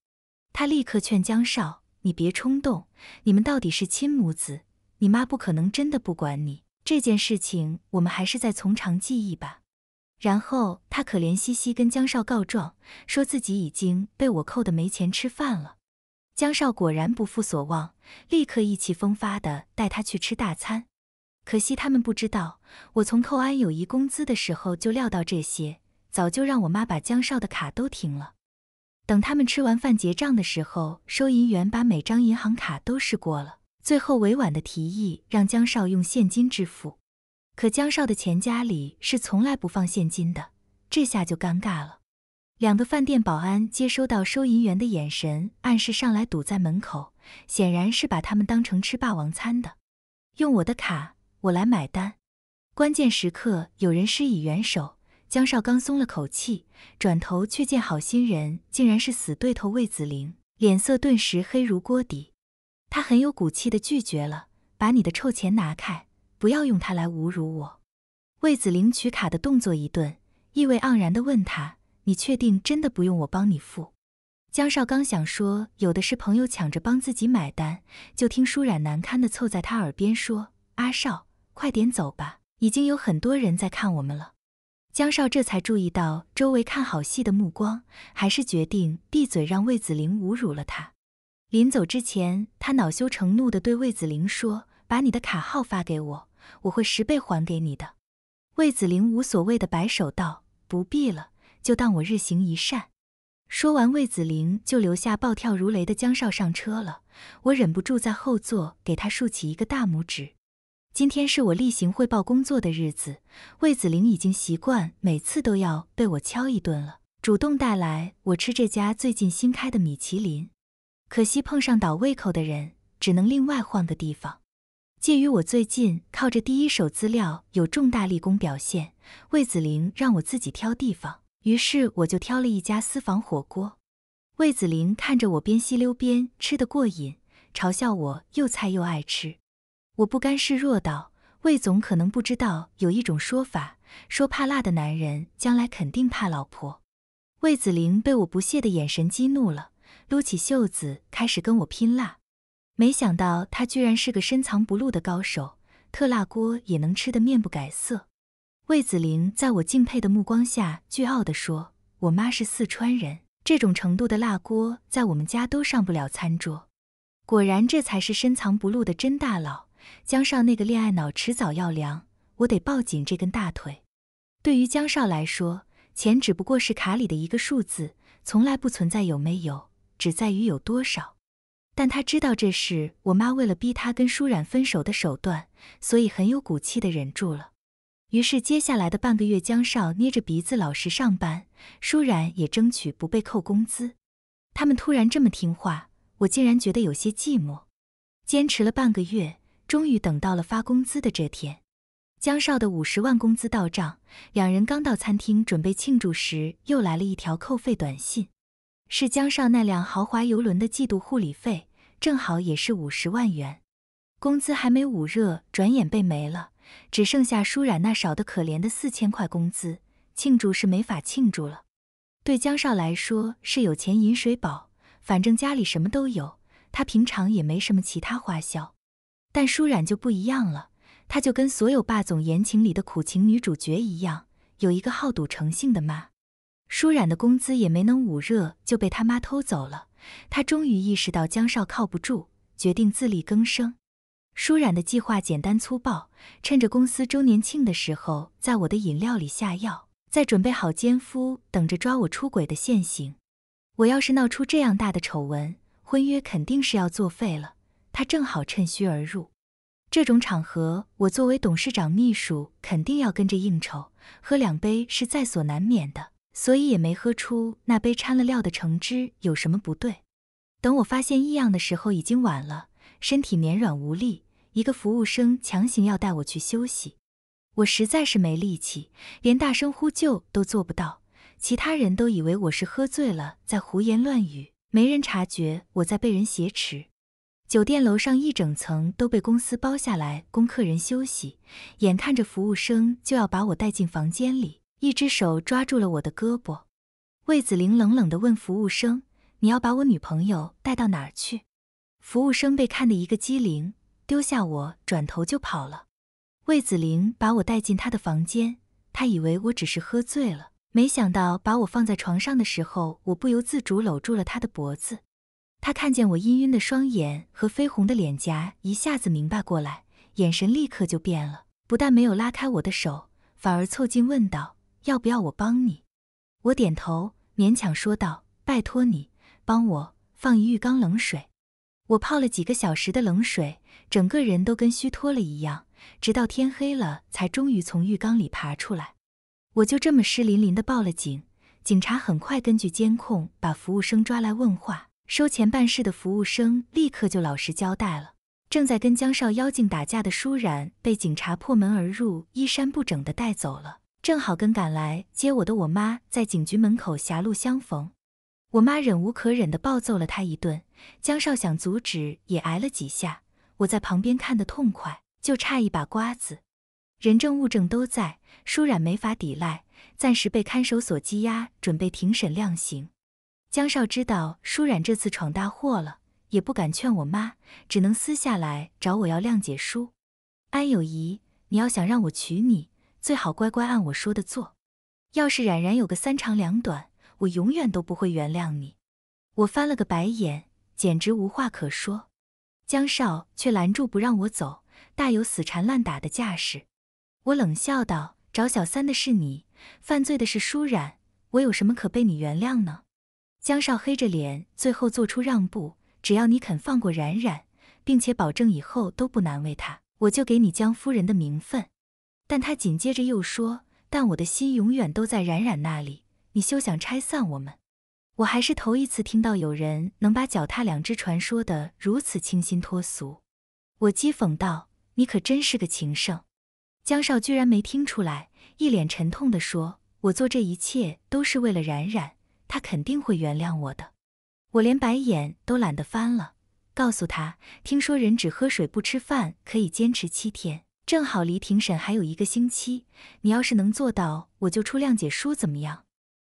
他立刻劝江少。你别冲动，你们到底是亲母子，你妈不可能真的不管你。这件事情，我们还是再从长计议吧。然后他可怜兮兮跟江少告状，说自己已经被我扣的没钱吃饭了。江少果然不负所望，立刻意气风发的带他去吃大餐。可惜他们不知道，我从扣安友谊工资的时候就料到这些，早就让我妈把江少的卡都停了。等他们吃完饭结账的时候，收银员把每张银行卡都试过了，最后委婉的提议让江少用现金支付。可江少的钱夹里是从来不放现金的，这下就尴尬了。两个饭店保安接收到收银员的眼神暗示，上来堵在门口，显然是把他们当成吃霸王餐的。用我的卡，我来买单。关键时刻，有人施以援手。江少刚松了口气，转头却见好心人竟然是死对头魏子玲，脸色顿时黑如锅底。他很有骨气的拒绝了：“把你的臭钱拿开，不要用它来侮辱我。”魏子玲取卡的动作一顿，意味盎然的问他：“你确定真的不用我帮你付？”江少刚想说有的是朋友抢着帮自己买单，就听舒冉难堪的凑在他耳边说：“阿少，快点走吧，已经有很多人在看我们了。”江少这才注意到周围看好戏的目光，还是决定闭嘴，让魏子玲侮辱了他。临走之前，他恼羞成怒地对魏子玲说：“把你的卡号发给我，我会十倍还给你的。”魏子玲无所谓的摆手道：“不必了，就当我日行一善。”说完，魏子玲就留下暴跳如雷的江少上车了。我忍不住在后座给他竖起一个大拇指。今天是我例行汇报工作的日子，魏子凌已经习惯每次都要被我敲一顿了。主动带来我吃这家最近新开的米其林，可惜碰上倒胃口的人，只能另外换个地方。鉴于我最近靠着第一手资料有重大立功表现，魏子凌让我自己挑地方，于是我就挑了一家私房火锅。魏子凌看着我边吸溜边吃得过瘾，嘲笑我又菜又爱吃。我不甘示弱道：“魏总可能不知道，有一种说法，说怕辣的男人将来肯定怕老婆。”魏子凌被我不屑的眼神激怒了，撸起袖子开始跟我拼辣。没想到他居然是个深藏不露的高手，特辣锅也能吃得面不改色。魏子凌在我敬佩的目光下，倨傲地说：“我妈是四川人，这种程度的辣锅在我们家都上不了餐桌。”果然，这才是深藏不露的真大佬。江少那个恋爱脑迟早要凉，我得抱紧这根大腿。对于江少来说，钱只不过是卡里的一个数字，从来不存在有没有，只在于有多少。但他知道这是我妈为了逼他跟舒冉分手的手段，所以很有骨气的忍住了。于是接下来的半个月，江少捏着鼻子老实上班，舒然也争取不被扣工资。他们突然这么听话，我竟然觉得有些寂寞。坚持了半个月。终于等到了发工资的这天，江少的五十万工资到账。两人刚到餐厅准备庆祝时，又来了一条扣费短信，是江少那辆豪华游轮的季度护理费，正好也是五十万元。工资还没捂热，转眼被没了，只剩下舒冉那少得可怜的四千块工资，庆祝是没法庆祝了。对江少来说是有钱饮水饱，反正家里什么都有，他平常也没什么其他花销。但舒染就不一样了，她就跟所有霸总言情里的苦情女主角一样，有一个好赌成性的妈。舒染的工资也没能捂热，就被他妈偷走了。她终于意识到江少靠不住，决定自力更生。舒染的计划简单粗暴，趁着公司周年庆的时候，在我的饮料里下药，再准备好奸夫，等着抓我出轨的现行。我要是闹出这样大的丑闻，婚约肯定是要作废了。他正好趁虚而入，这种场合，我作为董事长秘书，肯定要跟着应酬，喝两杯是在所难免的，所以也没喝出那杯掺了料的橙汁有什么不对。等我发现异样的时候，已经晚了，身体绵软无力，一个服务生强行要带我去休息，我实在是没力气，连大声呼救都做不到，其他人都以为我是喝醉了在胡言乱语，没人察觉我在被人挟持。酒店楼上一整层都被公司包下来供客人休息，眼看着服务生就要把我带进房间里，一只手抓住了我的胳膊。魏子玲冷冷地问服务生：“你要把我女朋友带到哪儿去？”服务生被看得一个机灵，丢下我转头就跑了。魏子玲把我带进他的房间，她以为我只是喝醉了，没想到把我放在床上的时候，我不由自主搂住了他的脖子。他看见我氤氲的双眼和绯红的脸颊，一下子明白过来，眼神立刻就变了。不但没有拉开我的手，反而凑近问道：“要不要我帮你？”我点头，勉强说道：“拜托你帮我放一浴缸冷水。”我泡了几个小时的冷水，整个人都跟虚脱了一样。直到天黑了，才终于从浴缸里爬出来。我就这么湿淋淋的报了警。警察很快根据监控把服务生抓来问话。收钱办事的服务生立刻就老实交代了。正在跟江少妖精打架的舒冉被警察破门而入，衣衫不整的带走了。正好跟赶来接我的我妈在警局门口狭路相逢，我妈忍无可忍的暴揍了他一顿。江少想阻止也挨了几下。我在旁边看得痛快，就差一把瓜子。人证物证都在，舒冉没法抵赖，暂时被看守所羁押，准备庭审量刑。江少知道舒冉这次闯大祸了，也不敢劝我妈，只能私下来找我要谅解书。安有谊，你要想让我娶你，最好乖乖按我说的做。要是冉冉有个三长两短，我永远都不会原谅你。我翻了个白眼，简直无话可说。江少却拦住不让我走，大有死缠烂打的架势。我冷笑道：“找小三的是你，犯罪的是舒冉，我有什么可被你原谅呢？”江少黑着脸，最后做出让步：只要你肯放过冉冉，并且保证以后都不难为他，我就给你江夫人的名分。但他紧接着又说：“但我的心永远都在冉冉那里，你休想拆散我们。”我还是头一次听到有人能把脚踏两只船说的如此清新脱俗。我讥讽道：“你可真是个情圣。”江少居然没听出来，一脸沉痛地说：“我做这一切都是为了冉冉。”他肯定会原谅我的，我连白眼都懒得翻了。告诉他，听说人只喝水不吃饭可以坚持七天，正好离庭审还有一个星期。你要是能做到，我就出谅解书，怎么样？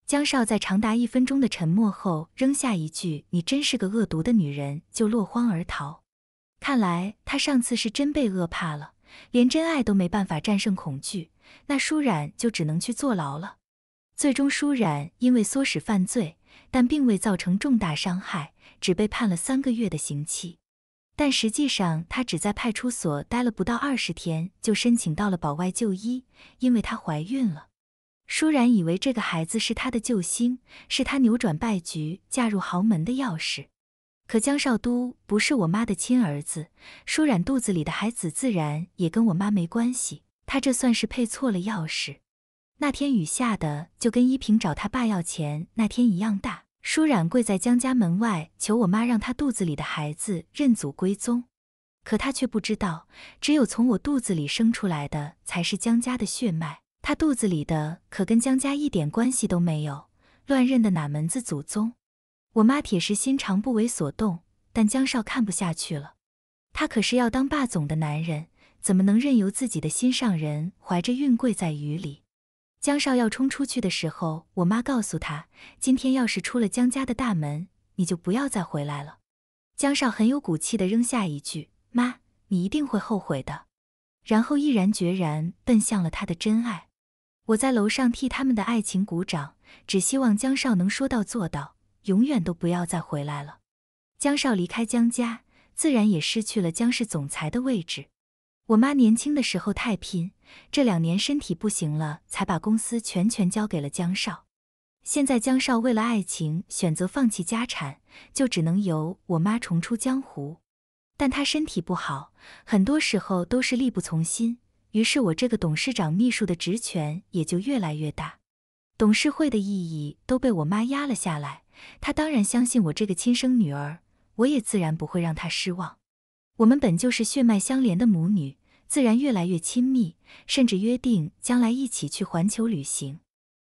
江少在长达一分钟的沉默后，扔下一句“你真是个恶毒的女人”，就落荒而逃。看来他上次是真被饿怕了，连真爱都没办法战胜恐惧，那舒冉就只能去坐牢了。最终，舒然因为唆使犯罪，但并未造成重大伤害，只被判了三个月的刑期。但实际上，他只在派出所待了不到二十天，就申请到了保外就医，因为她怀孕了。舒然以为这个孩子是他的救星，是他扭转败局、嫁入豪门的钥匙。可江少都不是我妈的亲儿子，舒然肚子里的孩子自然也跟我妈没关系。他这算是配错了钥匙。那天雨下的就跟依萍找他爸要钱那天一样大。舒冉跪在江家门外求我妈让她肚子里的孩子认祖归宗，可他却不知道，只有从我肚子里生出来的才是江家的血脉，他肚子里的可跟江家一点关系都没有，乱认的哪门子祖宗？我妈铁石心肠不为所动，但江少看不下去了，他可是要当霸总的男人，怎么能任由自己的心上人怀着孕跪在雨里？江少要冲出去的时候，我妈告诉他，今天要是出了江家的大门，你就不要再回来了。江少很有骨气的扔下一句：“妈，你一定会后悔的。”然后毅然决然奔向了他的真爱。我在楼上替他们的爱情鼓掌，只希望江少能说到做到，永远都不要再回来了。江少离开江家，自然也失去了江氏总裁的位置。我妈年轻的时候太拼，这两年身体不行了，才把公司全权交给了江少。现在江少为了爱情选择放弃家产，就只能由我妈重出江湖。但他身体不好，很多时候都是力不从心，于是我这个董事长秘书的职权也就越来越大，董事会的意义都被我妈压了下来。她当然相信我这个亲生女儿，我也自然不会让她失望。我们本就是血脉相连的母女，自然越来越亲密，甚至约定将来一起去环球旅行。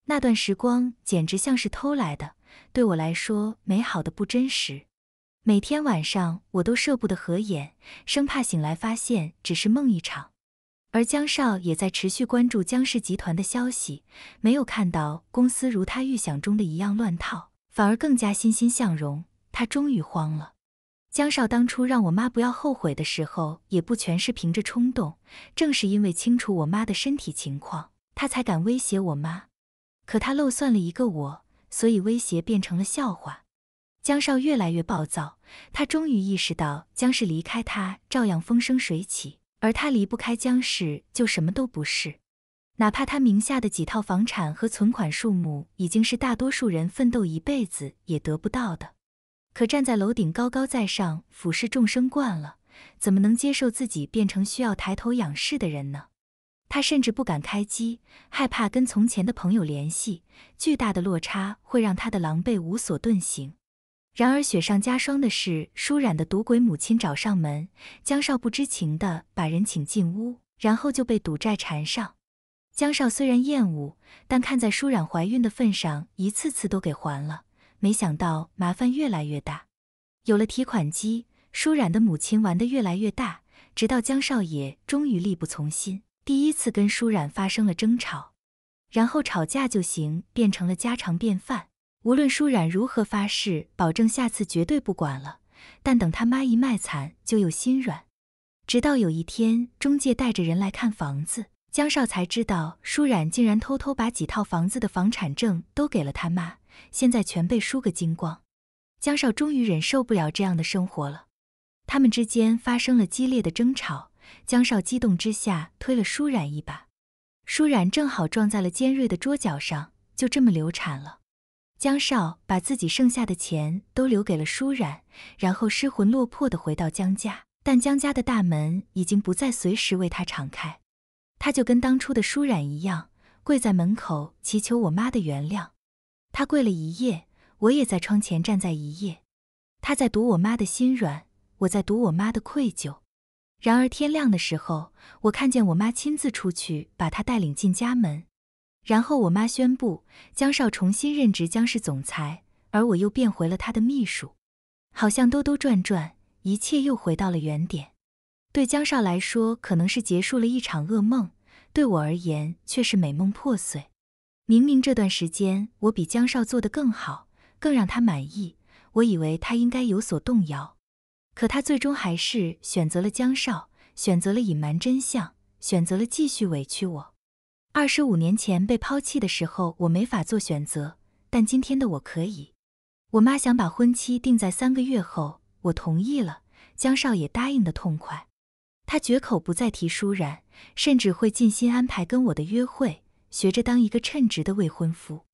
那段时光简直像是偷来的，对我来说美好的不真实。每天晚上我都舍不得合眼，生怕醒来发现只是梦一场。而江少也在持续关注江氏集团的消息，没有看到公司如他预想中的一样乱套，反而更加欣欣向荣。他终于慌了。江少当初让我妈不要后悔的时候，也不全是凭着冲动，正是因为清楚我妈的身体情况，他才敢威胁我妈。可他漏算了一个我，所以威胁变成了笑话。江少越来越暴躁，他终于意识到江氏离开他照样风生水起，而他离不开江氏就什么都不是。哪怕他名下的几套房产和存款数目，已经是大多数人奋斗一辈子也得不到的。可站在楼顶高高在上俯视众生惯了，怎么能接受自己变成需要抬头仰视的人呢？他甚至不敢开机，害怕跟从前的朋友联系，巨大的落差会让他的狼狈无所遁形。然而雪上加霜的是，舒冉的赌鬼母亲找上门，江少不知情的把人请进屋，然后就被赌债缠上。江少虽然厌恶，但看在舒冉怀孕的份上，一次次都给还了。没想到麻烦越来越大，有了提款机，舒冉的母亲玩得越来越大，直到江少爷终于力不从心，第一次跟舒冉发生了争吵，然后吵架就行变成了家常便饭。无论舒冉如何发誓保证下次绝对不管了，但等他妈一卖惨，就又心软。直到有一天，中介带着人来看房子，江少才知道舒冉竟然偷偷把几套房子的房产证都给了他妈。现在全被输个精光，江少终于忍受不了这样的生活了。他们之间发生了激烈的争吵，江少激动之下推了舒冉一把，舒冉正好撞在了尖锐的桌角上，就这么流产了。江少把自己剩下的钱都留给了舒冉，然后失魂落魄地回到江家，但江家的大门已经不再随时为他敞开。他就跟当初的舒冉一样，跪在门口祈求我妈的原谅。他跪了一夜，我也在窗前站在一夜。他在读我妈的心软，我在读我妈的愧疚。然而天亮的时候，我看见我妈亲自出去把他带领进家门，然后我妈宣布江少重新任职江氏总裁，而我又变回了他的秘书。好像兜兜转转，一切又回到了原点。对江少来说，可能是结束了一场噩梦；对我而言，却是美梦破碎。明明这段时间我比江少做的更好，更让他满意，我以为他应该有所动摇，可他最终还是选择了江少，选择了隐瞒真相，选择了继续委屈我。二十五年前被抛弃的时候，我没法做选择，但今天的我可以。我妈想把婚期定在三个月后，我同意了，江少也答应的痛快，他绝口不再提舒然，甚至会尽心安排跟我的约会。学着当一个称职的未婚夫。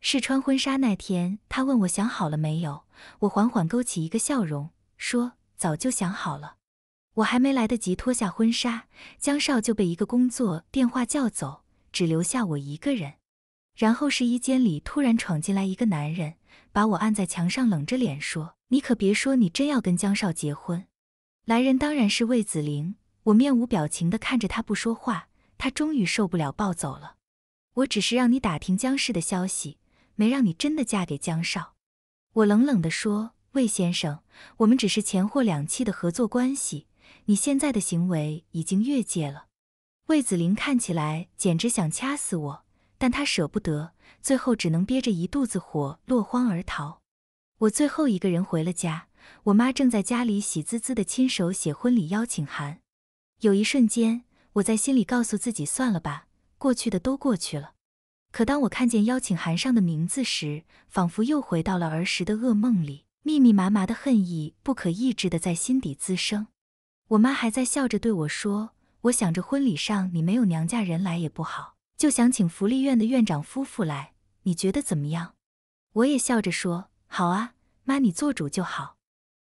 试穿婚纱那天，他问我想好了没有，我缓缓勾起一个笑容，说早就想好了。我还没来得及脱下婚纱，江少就被一个工作电话叫走，只留下我一个人。然后试衣间里突然闯进来一个男人，把我按在墙上，冷着脸说：“你可别说你真要跟江少结婚。”来人当然是魏子玲。我面无表情地看着他不说话，他终于受不了暴走了。我只是让你打听江氏的消息，没让你真的嫁给江少。我冷冷地说：“魏先生，我们只是钱货两期的合作关系。你现在的行为已经越界了。”魏子林看起来简直想掐死我，但他舍不得，最后只能憋着一肚子火落荒而逃。我最后一个人回了家，我妈正在家里喜滋滋地亲手写婚礼邀请函。有一瞬间，我在心里告诉自己，算了吧。过去的都过去了，可当我看见邀请函上的名字时，仿佛又回到了儿时的噩梦里，密密麻麻的恨意不可抑制的在心底滋生。我妈还在笑着对我说：“我想着婚礼上你没有娘家人来也不好，就想请福利院的院长夫妇来，你觉得怎么样？”我也笑着说：“好啊，妈你做主就好。”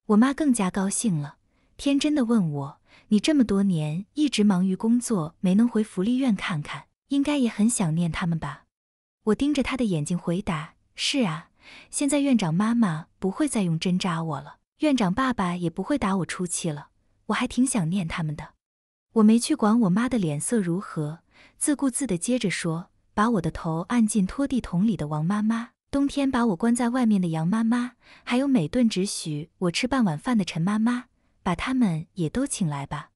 我妈更加高兴了，天真的问我：“你这么多年一直忙于工作，没能回福利院看看？”应该也很想念他们吧？我盯着他的眼睛回答：“是啊，现在院长妈妈不会再用针扎我了，院长爸爸也不会打我出气了，我还挺想念他们的。”我没去管我妈的脸色如何，自顾自地接着说：“把我的头按进拖地桶里的王妈妈，冬天把我关在外面的杨妈妈，还有每顿只许我吃半碗饭的陈妈妈，把他们也都请来吧。”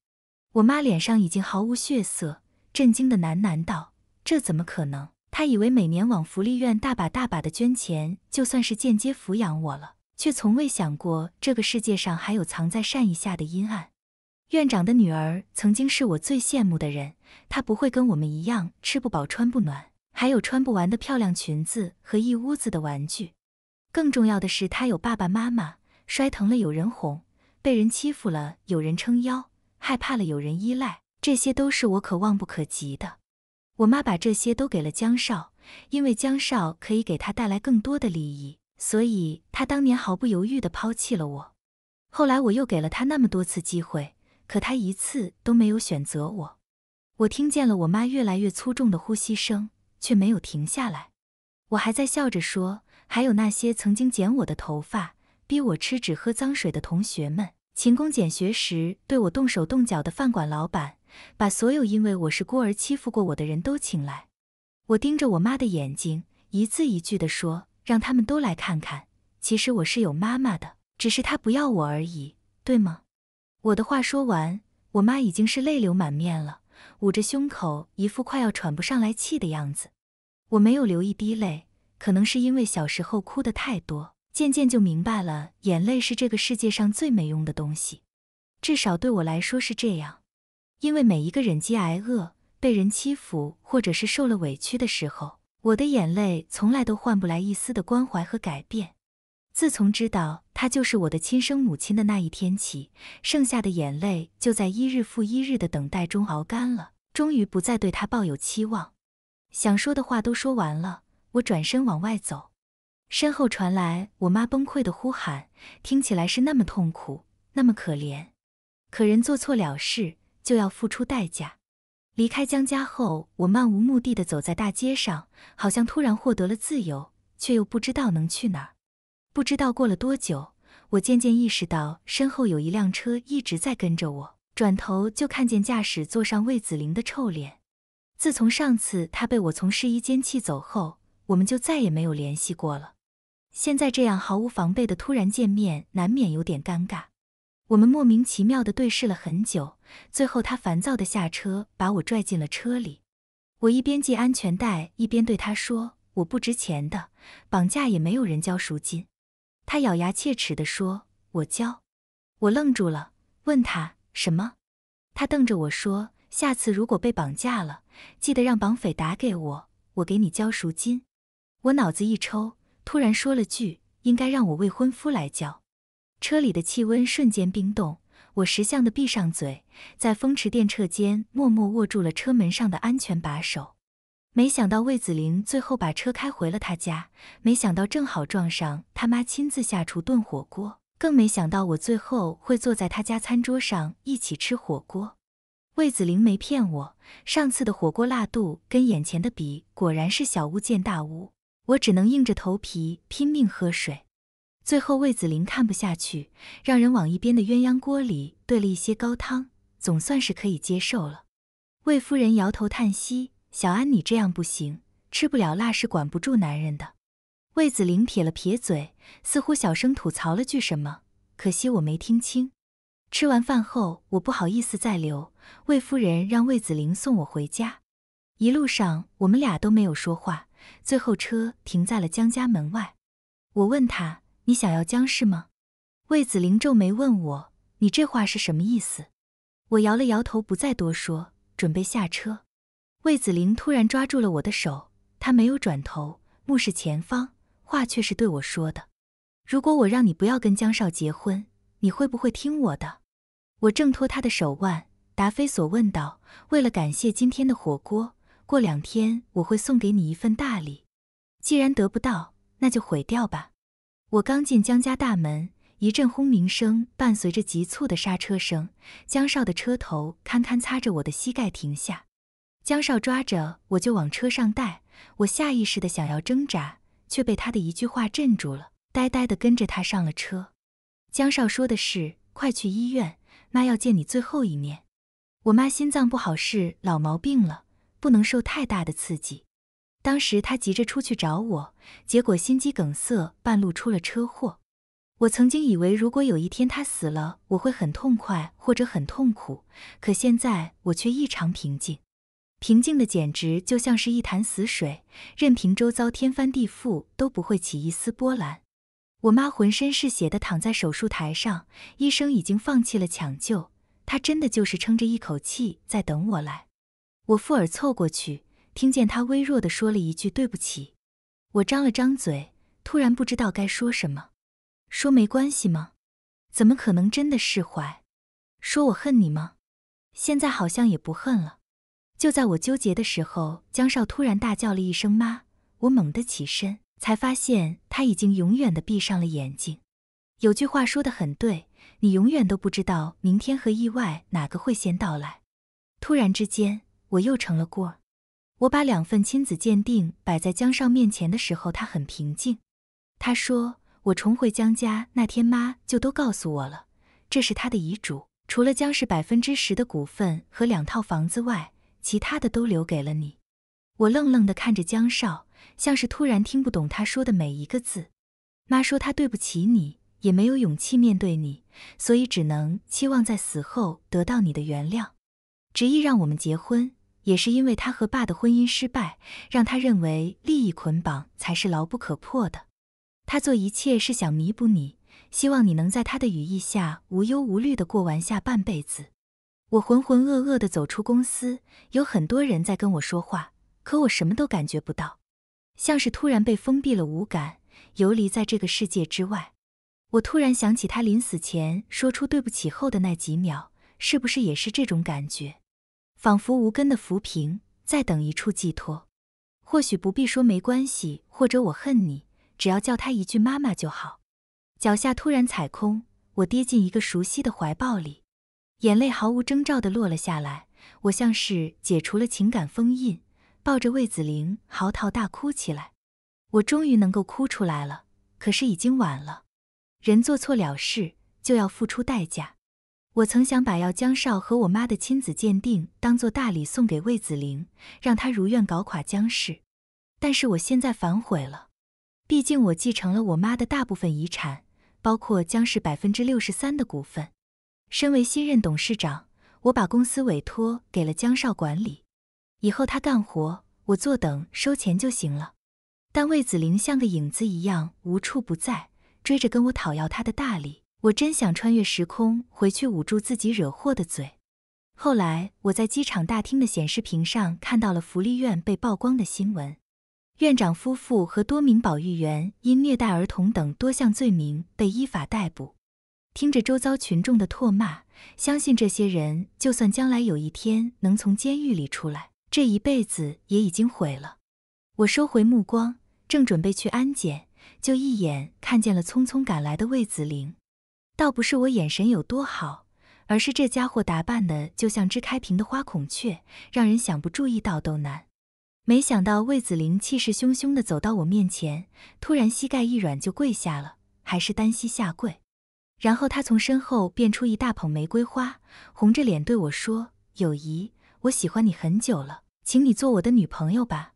我妈脸上已经毫无血色。震惊的喃喃道：“这怎么可能？他以为每年往福利院大把大把的捐钱，就算是间接抚养我了，却从未想过这个世界上还有藏在善意下的阴暗。”院长的女儿曾经是我最羡慕的人，她不会跟我们一样吃不饱穿不暖，还有穿不完的漂亮裙子和一屋子的玩具。更重要的是，她有爸爸妈妈，摔疼了有人哄，被人欺负了有人撑腰，害怕了有人依赖。这些都是我可望不可及的。我妈把这些都给了江少，因为江少可以给她带来更多的利益，所以她当年毫不犹豫地抛弃了我。后来我又给了他那么多次机会，可他一次都没有选择我。我听见了我妈越来越粗重的呼吸声，却没有停下来。我还在笑着说，还有那些曾经剪我的头发、逼我吃纸喝脏水的同学们，勤工俭学时对我动手动脚的饭馆老板。把所有因为我是孤儿欺负过我的人都请来。我盯着我妈的眼睛，一字一句地说：“让他们都来看看，其实我是有妈妈的，只是她不要我而已，对吗？”我的话说完，我妈已经是泪流满面了，捂着胸口，一副快要喘不上来气的样子。我没有流一滴泪，可能是因为小时候哭的太多，渐渐就明白了，眼泪是这个世界上最没用的东西，至少对我来说是这样。因为每一个忍饥挨饿、被人欺负或者是受了委屈的时候，我的眼泪从来都换不来一丝的关怀和改变。自从知道她就是我的亲生母亲的那一天起，剩下的眼泪就在一日复一日的等待中熬干了。终于不再对她抱有期望，想说的话都说完了，我转身往外走，身后传来我妈崩溃的呼喊，听起来是那么痛苦，那么可怜。可人做错了事。就要付出代价。离开江家后，我漫无目的的走在大街上，好像突然获得了自由，却又不知道能去哪。不知道过了多久，我渐渐意识到身后有一辆车一直在跟着我，转头就看见驾驶座上魏子玲的臭脸。自从上次他被我从试衣间气走后，我们就再也没有联系过了。现在这样毫无防备的突然见面，难免有点尴尬。我们莫名其妙地对视了很久，最后他烦躁地下车，把我拽进了车里。我一边系安全带，一边对他说：“我不值钱的，绑架也没有人交赎金。”他咬牙切齿地说：“我交。”我愣住了，问他什么？他瞪着我说：“下次如果被绑架了，记得让绑匪打给我，我给你交赎金。”我脑子一抽，突然说了句：“应该让我未婚夫来交。”车里的气温瞬间冰冻，我识相的闭上嘴，在风驰电掣间默默握住了车门上的安全把手。没想到魏子凌最后把车开回了他家，没想到正好撞上他妈亲自下厨炖火锅，更没想到我最后会坐在他家餐桌上一起吃火锅。魏子凌没骗我，上次的火锅辣度跟眼前的比，果然是小巫见大巫。我只能硬着头皮拼命喝水。最后，魏子林看不下去，让人往一边的鸳鸯锅里兑了一些高汤，总算是可以接受了。魏夫人摇头叹息：“小安，你这样不行，吃不了辣是管不住男人的。”魏子林撇了撇嘴，似乎小声吐槽了句什么，可惜我没听清。吃完饭后，我不好意思再留，魏夫人让魏子林送我回家。一路上，我们俩都没有说话。最后，车停在了江家门外，我问他。你想要江氏吗？魏子陵皱眉问我：“你这话是什么意思？”我摇了摇头，不再多说，准备下车。魏子陵突然抓住了我的手，他没有转头，目视前方，话却是对我说的：“如果我让你不要跟江少结婚，你会不会听我的？”我挣脱他的手腕，答非所问道：“为了感谢今天的火锅，过两天我会送给你一份大礼。既然得不到，那就毁掉吧。”我刚进江家大门，一阵轰鸣声伴随着急促的刹车声，江少的车头堪堪擦着我的膝盖停下。江少抓着我就往车上带，我下意识的想要挣扎，却被他的一句话镇住了，呆呆的跟着他上了车。江少说的是：“快去医院，妈要见你最后一面。”我妈心脏不好是老毛病了，不能受太大的刺激。当时他急着出去找我，结果心肌梗塞，半路出了车祸。我曾经以为，如果有一天他死了，我会很痛快或者很痛苦，可现在我却异常平静，平静的简直就像是一潭死水，任凭周遭天翻地覆都不会起一丝波澜。我妈浑身是血的躺在手术台上，医生已经放弃了抢救，她真的就是撑着一口气在等我来。我附耳凑过去。听见他微弱的说了一句“对不起”，我张了张嘴，突然不知道该说什么，说没关系吗？怎么可能真的释怀？说我恨你吗？现在好像也不恨了。就在我纠结的时候，江少突然大叫了一声“妈”，我猛地起身，才发现他已经永远的闭上了眼睛。有句话说的很对，你永远都不知道明天和意外哪个会先到来。突然之间，我又成了孤儿。我把两份亲子鉴定摆在江少面前的时候，他很平静。他说：“我重回江家那天，妈就都告诉我了。这是他的遗嘱，除了江氏百分之十的股份和两套房子外，其他的都留给了你。”我愣愣地看着江少，像是突然听不懂他说的每一个字。妈说：“她对不起你，也没有勇气面对你，所以只能期望在死后得到你的原谅，执意让我们结婚。”也是因为他和爸的婚姻失败，让他认为利益捆绑才是牢不可破的。他做一切是想弥补你，希望你能在他的羽翼下无忧无虑的过完下半辈子。我浑浑噩噩的走出公司，有很多人在跟我说话，可我什么都感觉不到，像是突然被封闭了五感，游离在这个世界之外。我突然想起他临死前说出“对不起”后的那几秒，是不是也是这种感觉？仿佛无根的浮萍，在等一处寄托。或许不必说没关系，或者我恨你，只要叫他一句妈妈就好。脚下突然踩空，我跌进一个熟悉的怀抱里，眼泪毫无征兆地落了下来。我像是解除了情感封印，抱着魏子玲嚎啕大哭起来。我终于能够哭出来了，可是已经晚了。人做错了事，就要付出代价。我曾想把要江少和我妈的亲子鉴定当做大礼送给魏子玲，让他如愿搞垮江氏。但是我现在反悔了，毕竟我继承了我妈的大部分遗产，包括江氏百分之六十三的股份。身为新任董事长，我把公司委托给了江少管理，以后他干活，我坐等收钱就行了。但魏子玲像个影子一样无处不在，追着跟我讨要他的大礼。我真想穿越时空回去捂住自己惹祸的嘴。后来，我在机场大厅的显示屏上看到了福利院被曝光的新闻，院长夫妇和多名保育员因虐待儿童等多项罪名被依法逮捕。听着周遭群众的唾骂，相信这些人就算将来有一天能从监狱里出来，这一辈子也已经毁了。我收回目光，正准备去安检，就一眼看见了匆匆赶来的魏子玲。倒不是我眼神有多好，而是这家伙打扮的就像只开屏的花孔雀，让人想不注意到都难。没想到魏子林气势汹汹地走到我面前，突然膝盖一软就跪下了，还是单膝下跪。然后他从身后变出一大捧玫瑰花，红着脸对我说：“友谊，我喜欢你很久了，请你做我的女朋友吧。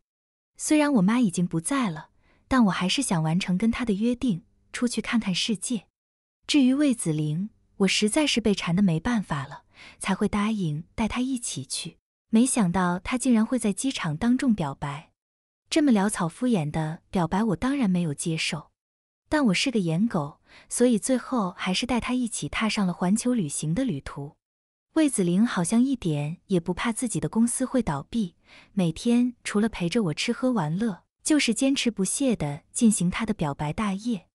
虽然我妈已经不在了，但我还是想完成跟她的约定，出去看看世界。”至于魏子陵，我实在是被缠得没办法了，才会答应带他一起去。没想到他竟然会在机场当众表白，这么潦草敷衍的表白，我当然没有接受。但我是个颜狗，所以最后还是带他一起踏上了环球旅行的旅途。魏子陵好像一点也不怕自己的公司会倒闭，每天除了陪着我吃喝玩乐，就是坚持不懈地进行他的表白大业。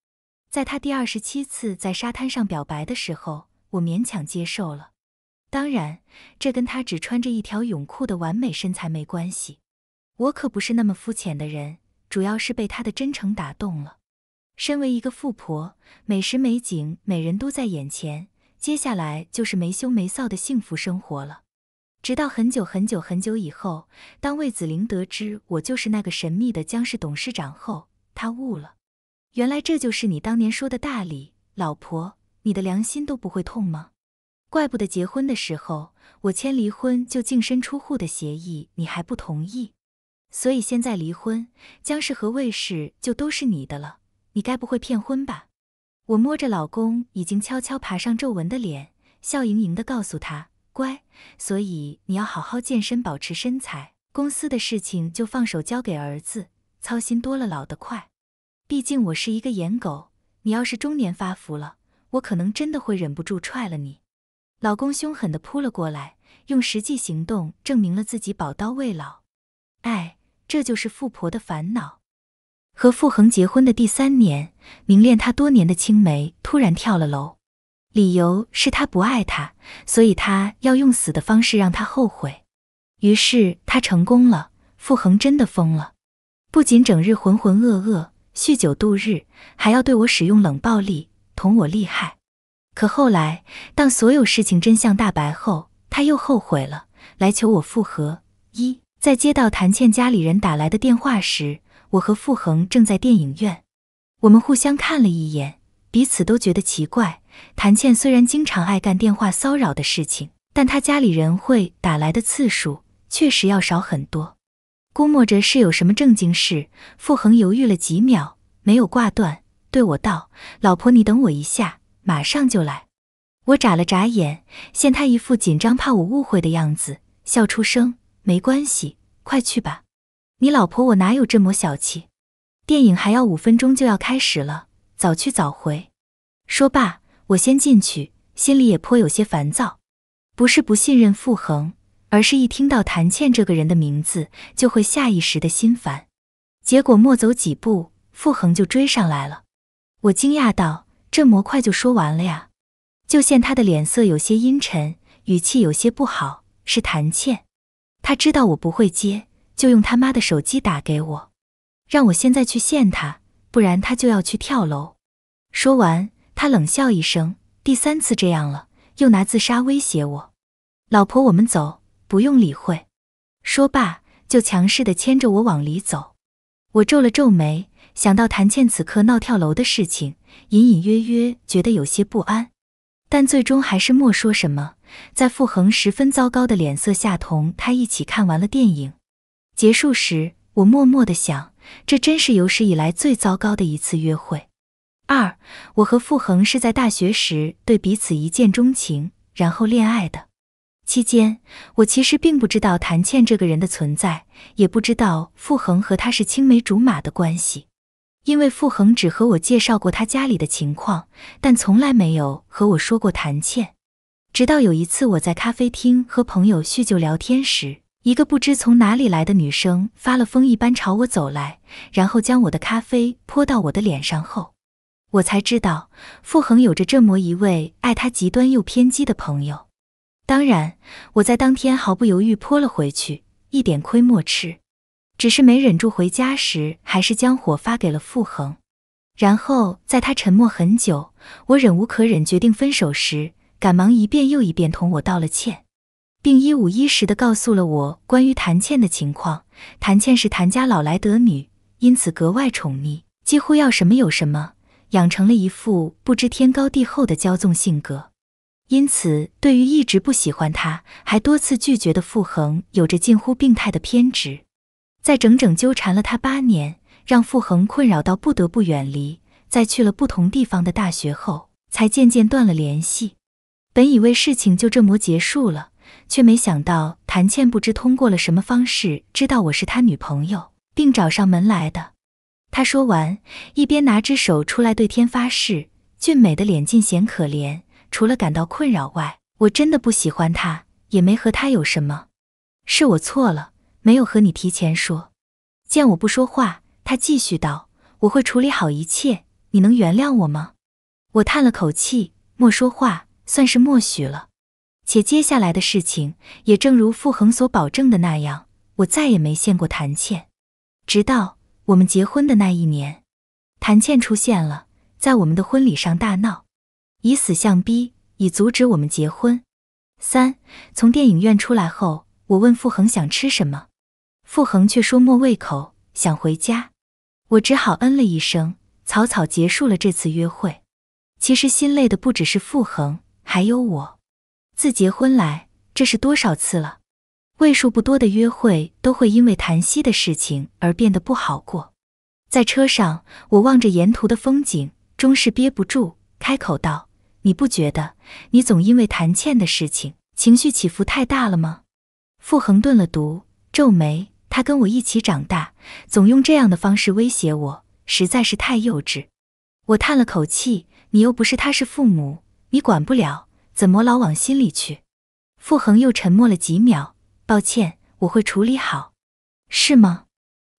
在他第二十七次在沙滩上表白的时候，我勉强接受了。当然，这跟他只穿着一条泳裤的完美身材没关系。我可不是那么肤浅的人，主要是被他的真诚打动了。身为一个富婆，美食美景美人都在眼前，接下来就是没羞没臊的幸福生活了。直到很久很久很久以后，当魏子灵得知我就是那个神秘的江氏董事长后，他悟了。原来这就是你当年说的大礼，老婆，你的良心都不会痛吗？怪不得结婚的时候我签离婚就净身出户的协议你还不同意，所以现在离婚，江氏和魏氏就都是你的了。你该不会骗婚吧？我摸着老公已经悄悄爬上皱纹的脸，笑盈盈的告诉他：“乖，所以你要好好健身，保持身材。公司的事情就放手交给儿子，操心多了老得快。”毕竟我是一个颜狗，你要是中年发福了，我可能真的会忍不住踹了你。老公凶狠的扑了过来，用实际行动证明了自己宝刀未老。哎，这就是富婆的烦恼。和傅恒结婚的第三年，明恋他多年的青梅突然跳了楼，理由是他不爱他，所以他要用死的方式让他后悔。于是他成功了，傅恒真的疯了，不仅整日浑浑噩噩。酗酒度日，还要对我使用冷暴力，同我厉害。可后来，当所有事情真相大白后，他又后悔了，来求我复合。一在接到谭倩家里人打来的电话时，我和傅恒正在电影院，我们互相看了一眼，彼此都觉得奇怪。谭倩虽然经常爱干电话骚扰的事情，但她家里人会打来的次数确实要少很多。估摸着是有什么正经事，傅恒犹豫了几秒，没有挂断，对我道：“老婆，你等我一下，马上就来。”我眨了眨眼，见他一副紧张怕我误会的样子，笑出声：“没关系，快去吧，你老婆我哪有这么小气？电影还要五分钟就要开始了，早去早回。”说罢，我先进去，心里也颇有些烦躁，不是不信任傅恒。而是一听到谭倩这个人的名字，就会下意识的心烦。结果没走几步，傅恒就追上来了。我惊讶道：“这模块就说完了呀？”就见他的脸色有些阴沉，语气有些不好。是谭倩，他知道我不会接，就用他妈的手机打给我，让我现在去见他，不然他就要去跳楼。说完，他冷笑一声，第三次这样了，又拿自杀威胁我。老婆，我们走。不用理会。说罢，就强势的牵着我往里走。我皱了皱眉，想到谭倩此刻闹跳楼的事情，隐隐约约觉得有些不安，但最终还是没说什么。在傅恒十分糟糕的脸色下，同他一起看完了电影。结束时，我默默的想：这真是有史以来最糟糕的一次约会。二，我和傅恒是在大学时对彼此一见钟情，然后恋爱的。期间，我其实并不知道谭倩这个人的存在，也不知道傅恒和他是青梅竹马的关系，因为傅恒只和我介绍过他家里的情况，但从来没有和我说过谭倩。直到有一次，我在咖啡厅和朋友叙旧聊天时，一个不知从哪里来的女生发了疯一般朝我走来，然后将我的咖啡泼到我的脸上后，我才知道傅恒有着这么一位爱他极端又偏激的朋友。当然，我在当天毫不犹豫泼了回去，一点亏没吃。只是没忍住，回家时还是将火发给了傅恒。然后在他沉默很久，我忍无可忍，决定分手时，赶忙一遍又一遍同我道了歉，并一五一十地告诉了我关于谭倩的情况。谭倩是谭家老来得女，因此格外宠溺，几乎要什么有什么，养成了一副不知天高地厚的骄纵性格。因此，对于一直不喜欢他，还多次拒绝的傅恒，有着近乎病态的偏执，在整整纠缠了他八年，让傅恒困扰到不得不远离，在去了不同地方的大学后，才渐渐断了联系。本以为事情就这么结束了，却没想到谭倩不知通过了什么方式知道我是他女朋友，并找上门来的。他说完，一边拿只手出来对天发誓，俊美的脸尽显可怜。除了感到困扰外，我真的不喜欢他，也没和他有什么。是我错了，没有和你提前说。见我不说话，他继续道：“我会处理好一切，你能原谅我吗？”我叹了口气，莫说话算是默许了。且接下来的事情也正如傅恒所保证的那样，我再也没见过谭倩，直到我们结婚的那一年，谭倩出现了，在我们的婚礼上大闹。以死相逼，以阻止我们结婚。三从电影院出来后，我问傅恒想吃什么，傅恒却说没胃口，想回家。我只好嗯了一声，草草结束了这次约会。其实心累的不只是傅恒，还有我。自结婚来，这是多少次了？为数不多的约会都会因为谈息的事情而变得不好过。在车上，我望着沿途的风景，终是憋不住，开口道。你不觉得你总因为谭倩的事情情绪起伏太大了吗？傅恒顿了顿，皱眉。他跟我一起长大，总用这样的方式威胁我，实在是太幼稚。我叹了口气，你又不是他是父母，你管不了，怎么老往心里去？傅恒又沉默了几秒，抱歉，我会处理好，是吗？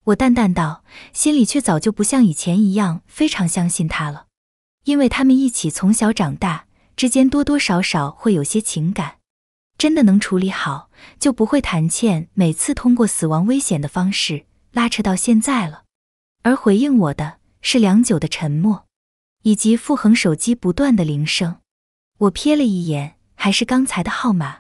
我淡淡道，心里却早就不像以前一样非常相信他了。因为他们一起从小长大，之间多多少少会有些情感，真的能处理好，就不会谭倩每次通过死亡危险的方式拉扯到现在了。而回应我的是良久的沉默，以及傅恒手机不断的铃声。我瞥了一眼，还是刚才的号码。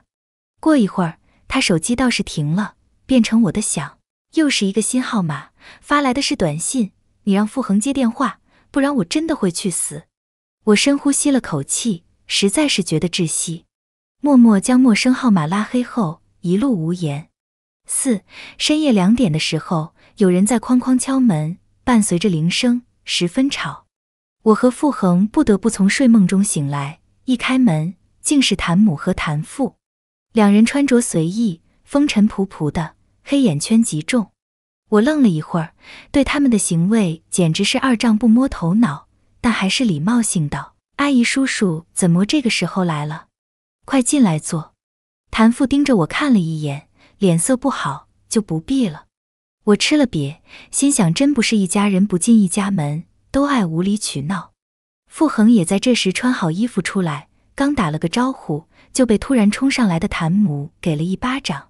过一会儿，他手机倒是停了，变成我的响，又是一个新号码发来的是短信：“你让傅恒接电话，不然我真的会去死。”我深呼吸了口气，实在是觉得窒息，默默将陌生号码拉黑后，一路无言。四深夜两点的时候，有人在哐哐敲门，伴随着铃声，十分吵。我和傅恒不得不从睡梦中醒来，一开门，竟是谭母和谭父，两人穿着随意，风尘仆仆的，黑眼圈极重。我愣了一会儿，对他们的行为简直是二丈不摸头脑。但还是礼貌性道：“阿姨叔叔怎么这个时候来了？快进来坐。”谭父盯着我看了一眼，脸色不好，就不必了。我吃了瘪，心想真不是一家人不进一家门，都爱无理取闹。傅恒也在这时穿好衣服出来，刚打了个招呼，就被突然冲上来的谭母给了一巴掌。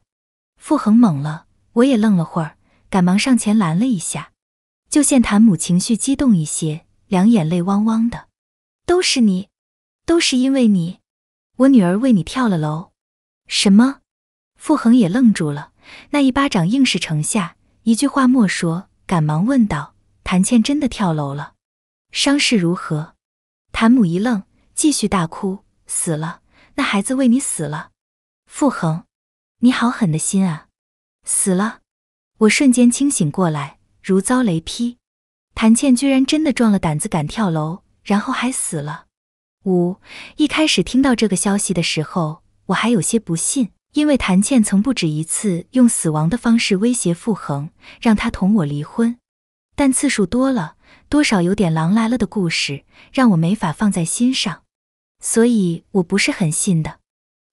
傅恒懵了，我也愣了会儿，赶忙上前拦了一下，就见谭母情绪激动一些。两眼泪汪汪的，都是你，都是因为你，我女儿为你跳了楼。什么？傅恒也愣住了，那一巴掌硬是成下，一句话没说，赶忙问道：“谭倩真的跳楼了？伤势如何？”谭母一愣，继续大哭：“死了，那孩子为你死了。”傅恒，你好狠的心啊！死了！我瞬间清醒过来，如遭雷劈。谭倩居然真的壮了胆子，敢跳楼，然后还死了。五一开始听到这个消息的时候，我还有些不信，因为谭倩曾不止一次用死亡的方式威胁傅恒，让他同我离婚，但次数多了，多少有点狼来了的故事，让我没法放在心上，所以我不是很信的。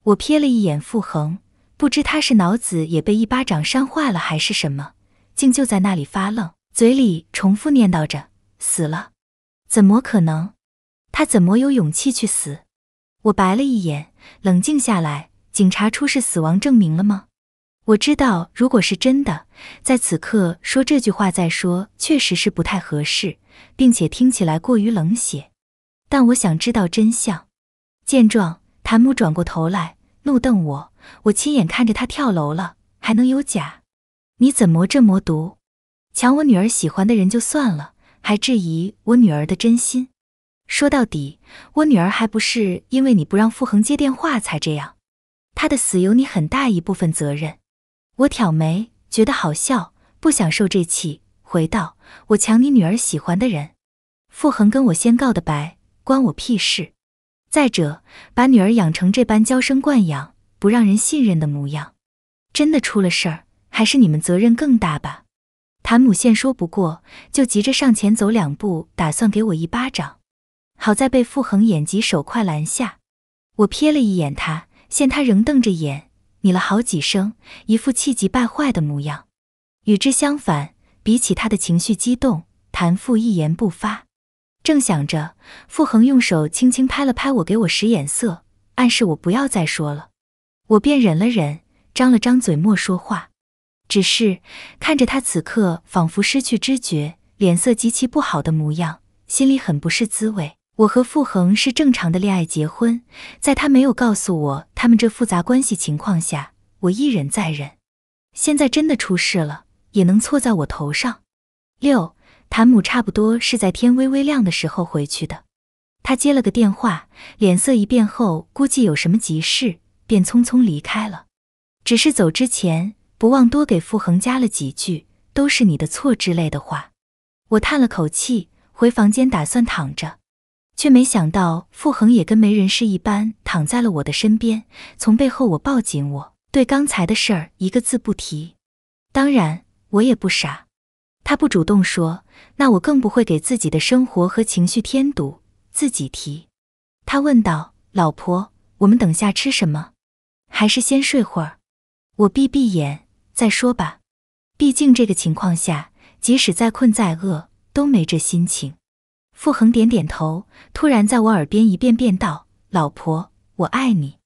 我瞥了一眼傅恒，不知他是脑子也被一巴掌扇坏了，还是什么，竟就在那里发愣。嘴里重复念叨着：“死了，怎么可能？他怎么有勇气去死？”我白了一眼，冷静下来。警察出示死亡证明了吗？我知道，如果是真的，在此刻说这句话再说，确实是不太合适，并且听起来过于冷血。但我想知道真相。见状，谭木转过头来，怒瞪我。我亲眼看着他跳楼了，还能有假？你怎么这么毒？抢我女儿喜欢的人就算了，还质疑我女儿的真心。说到底，我女儿还不是因为你不让傅恒接电话才这样。他的死有你很大一部分责任。我挑眉，觉得好笑，不想受这气，回道：“我抢你女儿喜欢的人，傅恒跟我先告的白，关我屁事。再者，把女儿养成这般娇生惯养、不让人信任的模样，真的出了事儿，还是你们责任更大吧。”谭母现说不过，就急着上前走两步，打算给我一巴掌，好在被傅恒眼疾手快拦下。我瞥了一眼他，见他仍瞪着眼，你了好几声，一副气急败坏的模样。与之相反，比起他的情绪激动，谭父一言不发。正想着，傅恒用手轻轻拍了拍我，给我使眼色，暗示我不要再说了。我便忍了忍，张了张嘴，莫说话。只是看着他此刻仿佛失去知觉、脸色极其不好的模样，心里很不是滋味。我和傅恒是正常的恋爱结婚，在他没有告诉我他们这复杂关系情况下，我一忍再忍。现在真的出事了，也能错在我头上。六谭母差不多是在天微微亮的时候回去的，他接了个电话，脸色一变后，估计有什么急事，便匆匆离开了。只是走之前。不忘多给傅恒加了几句“都是你的错”之类的话。我叹了口气，回房间打算躺着，却没想到傅恒也跟没人事一般躺在了我的身边。从背后，我抱紧我，对刚才的事儿一个字不提。当然，我也不傻，他不主动说，那我更不会给自己的生活和情绪添堵，自己提。他问道：“老婆，我们等下吃什么？还是先睡会儿？”我闭闭眼。再说吧，毕竟这个情况下，即使再困再饿，都没这心情。傅恒点点头，突然在我耳边一遍遍道：“老婆，我爱你。”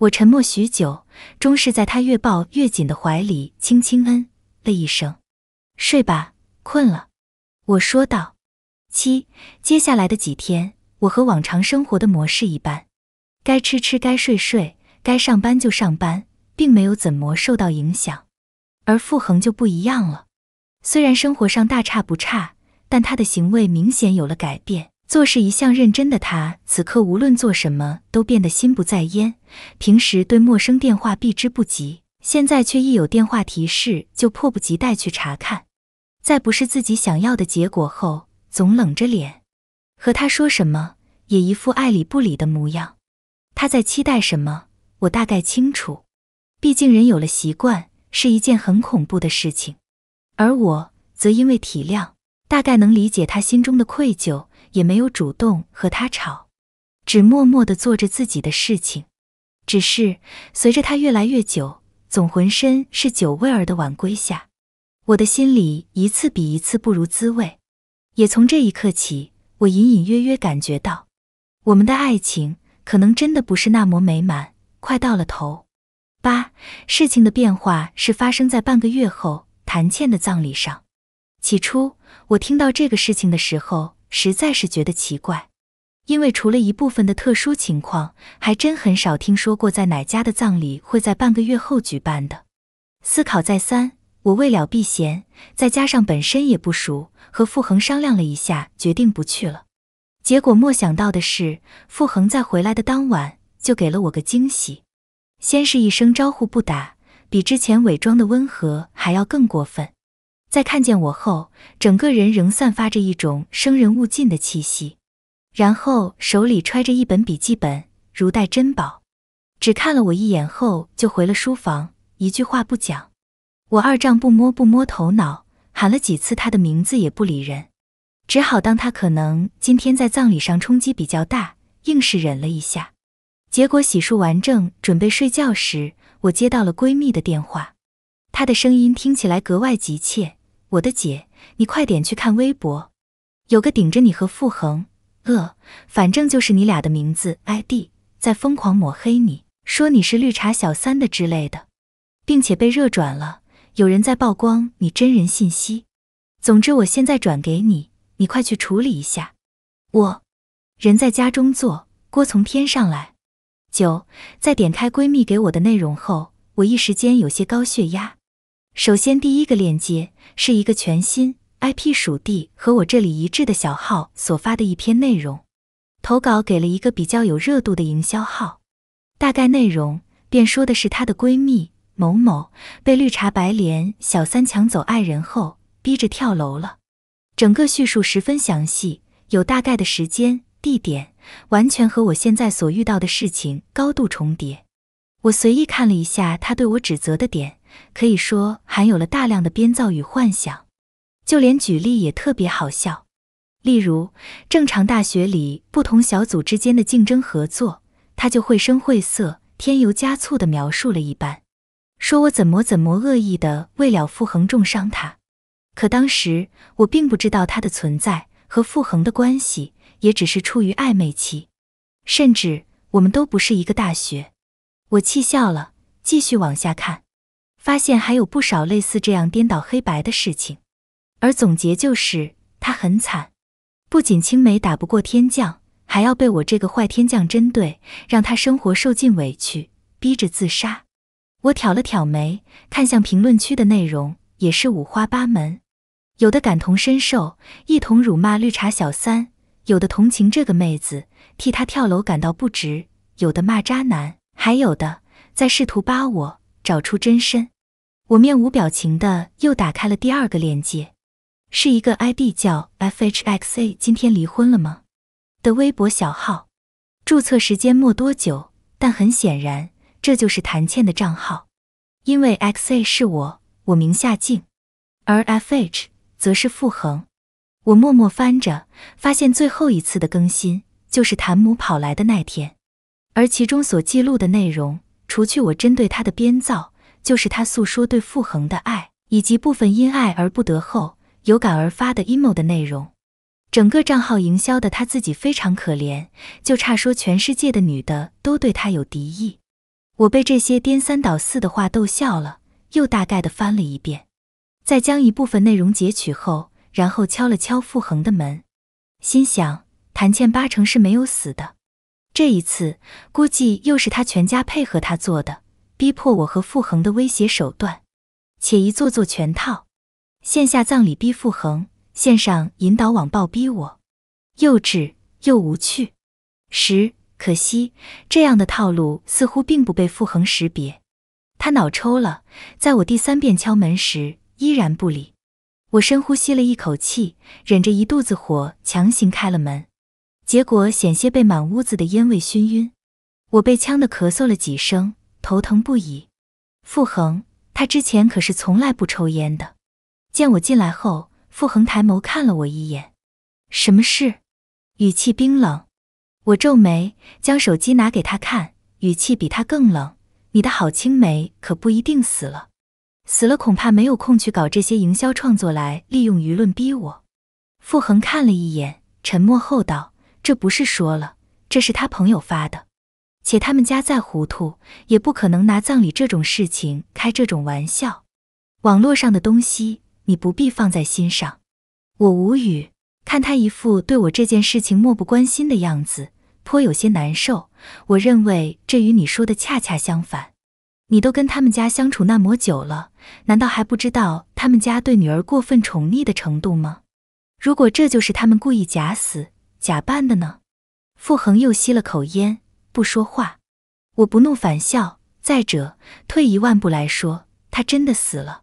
我沉默许久，终是在他越抱越紧的怀里轻轻嗯了一声：“睡吧，困了。”我说道。七，接下来的几天，我和往常生活的模式一般，该吃吃，该睡睡，该上班就上班，并没有怎么受到影响。而傅恒就不一样了，虽然生活上大差不差，但他的行为明显有了改变。做事一向认真的他，此刻无论做什么都变得心不在焉。平时对陌生电话避之不及，现在却一有电话提示就迫不及待去查看。在不是自己想要的结果后，总冷着脸和他说什么，也一副爱理不理的模样。他在期待什么？我大概清楚，毕竟人有了习惯。是一件很恐怖的事情，而我则因为体谅，大概能理解他心中的愧疚，也没有主动和他吵，只默默地做着自己的事情。只是随着他越来越久，总浑身是酒味儿的晚归下，我的心里一次比一次不如滋味。也从这一刻起，我隐隐约约感觉到，我们的爱情可能真的不是那么美满，快到了头。八事情的变化是发生在半个月后谭倩的葬礼上。起初，我听到这个事情的时候，实在是觉得奇怪，因为除了一部分的特殊情况，还真很少听说过在哪家的葬礼会在半个月后举办的。思考再三，我为了避嫌，再加上本身也不熟，和傅恒商量了一下，决定不去了。结果莫想到的是，傅恒在回来的当晚就给了我个惊喜。先是一声招呼不打，比之前伪装的温和还要更过分。在看见我后，整个人仍散发着一种生人勿近的气息。然后手里揣着一本笔记本，如带珍宝。只看了我一眼后，就回了书房，一句话不讲。我二丈不摸不摸头脑，喊了几次他的名字也不理人，只好当他可能今天在葬礼上冲击比较大，硬是忍了一下。结果洗漱完正准备睡觉时，我接到了闺蜜的电话，她的声音听起来格外急切。我的姐，你快点去看微博，有个顶着你和傅恒，呃，反正就是你俩的名字 ID 在疯狂抹黑，你说你是绿茶小三的之类的，并且被热转了，有人在曝光你真人信息。总之，我现在转给你，你快去处理一下。我人在家中坐，锅从天上来。九，在点开闺蜜给我的内容后，我一时间有些高血压。首先，第一个链接是一个全新 IP 属地和我这里一致的小号所发的一篇内容，投稿给了一个比较有热度的营销号。大概内容便说的是她的闺蜜某某被绿茶白莲小三抢走爱人后，逼着跳楼了。整个叙述十分详细，有大概的时间、地点。完全和我现在所遇到的事情高度重叠。我随意看了一下他对我指责的点，可以说含有了大量的编造与幻想，就连举例也特别好笑。例如，正常大学里不同小组之间的竞争合作，他就绘声绘色、添油加醋地描述了一般，说我怎么怎么恶意的为了傅恒重伤他。可当时我并不知道他的存在和傅恒的关系。也只是处于暧昧期，甚至我们都不是一个大学。我气笑了，继续往下看，发现还有不少类似这样颠倒黑白的事情。而总结就是，他很惨，不仅青梅打不过天降，还要被我这个坏天降针对，让他生活受尽委屈，逼着自杀。我挑了挑眉，看向评论区的内容，也是五花八门，有的感同身受，一同辱骂绿茶小三。有的同情这个妹子，替她跳楼感到不值；有的骂渣男，还有的在试图扒我，找出真身。我面无表情的又打开了第二个链接，是一个 ID 叫 “fhx a 今天离婚了吗”的微博小号，注册时间没多久，但很显然这就是谭倩的账号，因为 x a 是我，我名夏静，而 f h 则是傅恒。我默默翻着，发现最后一次的更新就是谭母跑来的那天，而其中所记录的内容，除去我针对他的编造，就是他诉说对傅恒的爱，以及部分因爱而不得后有感而发的阴谋的内容。整个账号营销的他自己非常可怜，就差说全世界的女的都对他有敌意。我被这些颠三倒四的话逗笑了，又大概的翻了一遍，在将一部分内容截取后。然后敲了敲傅恒的门，心想：谭倩八成是没有死的，这一次估计又是他全家配合他做的，逼迫我和傅恒的威胁手段，且一做做全套，线下葬礼逼傅恒，线上引导网暴逼我，幼稚又无趣。十，可惜这样的套路似乎并不被傅恒识别，他脑抽了，在我第三遍敲门时依然不理。我深呼吸了一口气，忍着一肚子火，强行开了门，结果险些被满屋子的烟味熏晕。我被呛得咳嗽了几声，头疼不已。傅恒，他之前可是从来不抽烟的。见我进来后，傅恒抬眸看了我一眼：“什么事？”语气冰冷。我皱眉，将手机拿给他看，语气比他更冷：“你的好青梅可不一定死了。”死了恐怕没有空去搞这些营销创作来利用舆论逼我。傅恒看了一眼，沉默后道：“这不是说了，这是他朋友发的，且他们家再糊涂，也不可能拿葬礼这种事情开这种玩笑。网络上的东西你不必放在心上。”我无语，看他一副对我这件事情漠不关心的样子，颇有些难受。我认为这与你说的恰恰相反。你都跟他们家相处那么久了，难道还不知道他们家对女儿过分宠溺的程度吗？如果这就是他们故意假死假扮的呢？傅恒又吸了口烟，不说话。我不怒反笑。再者，退一万步来说，他真的死了，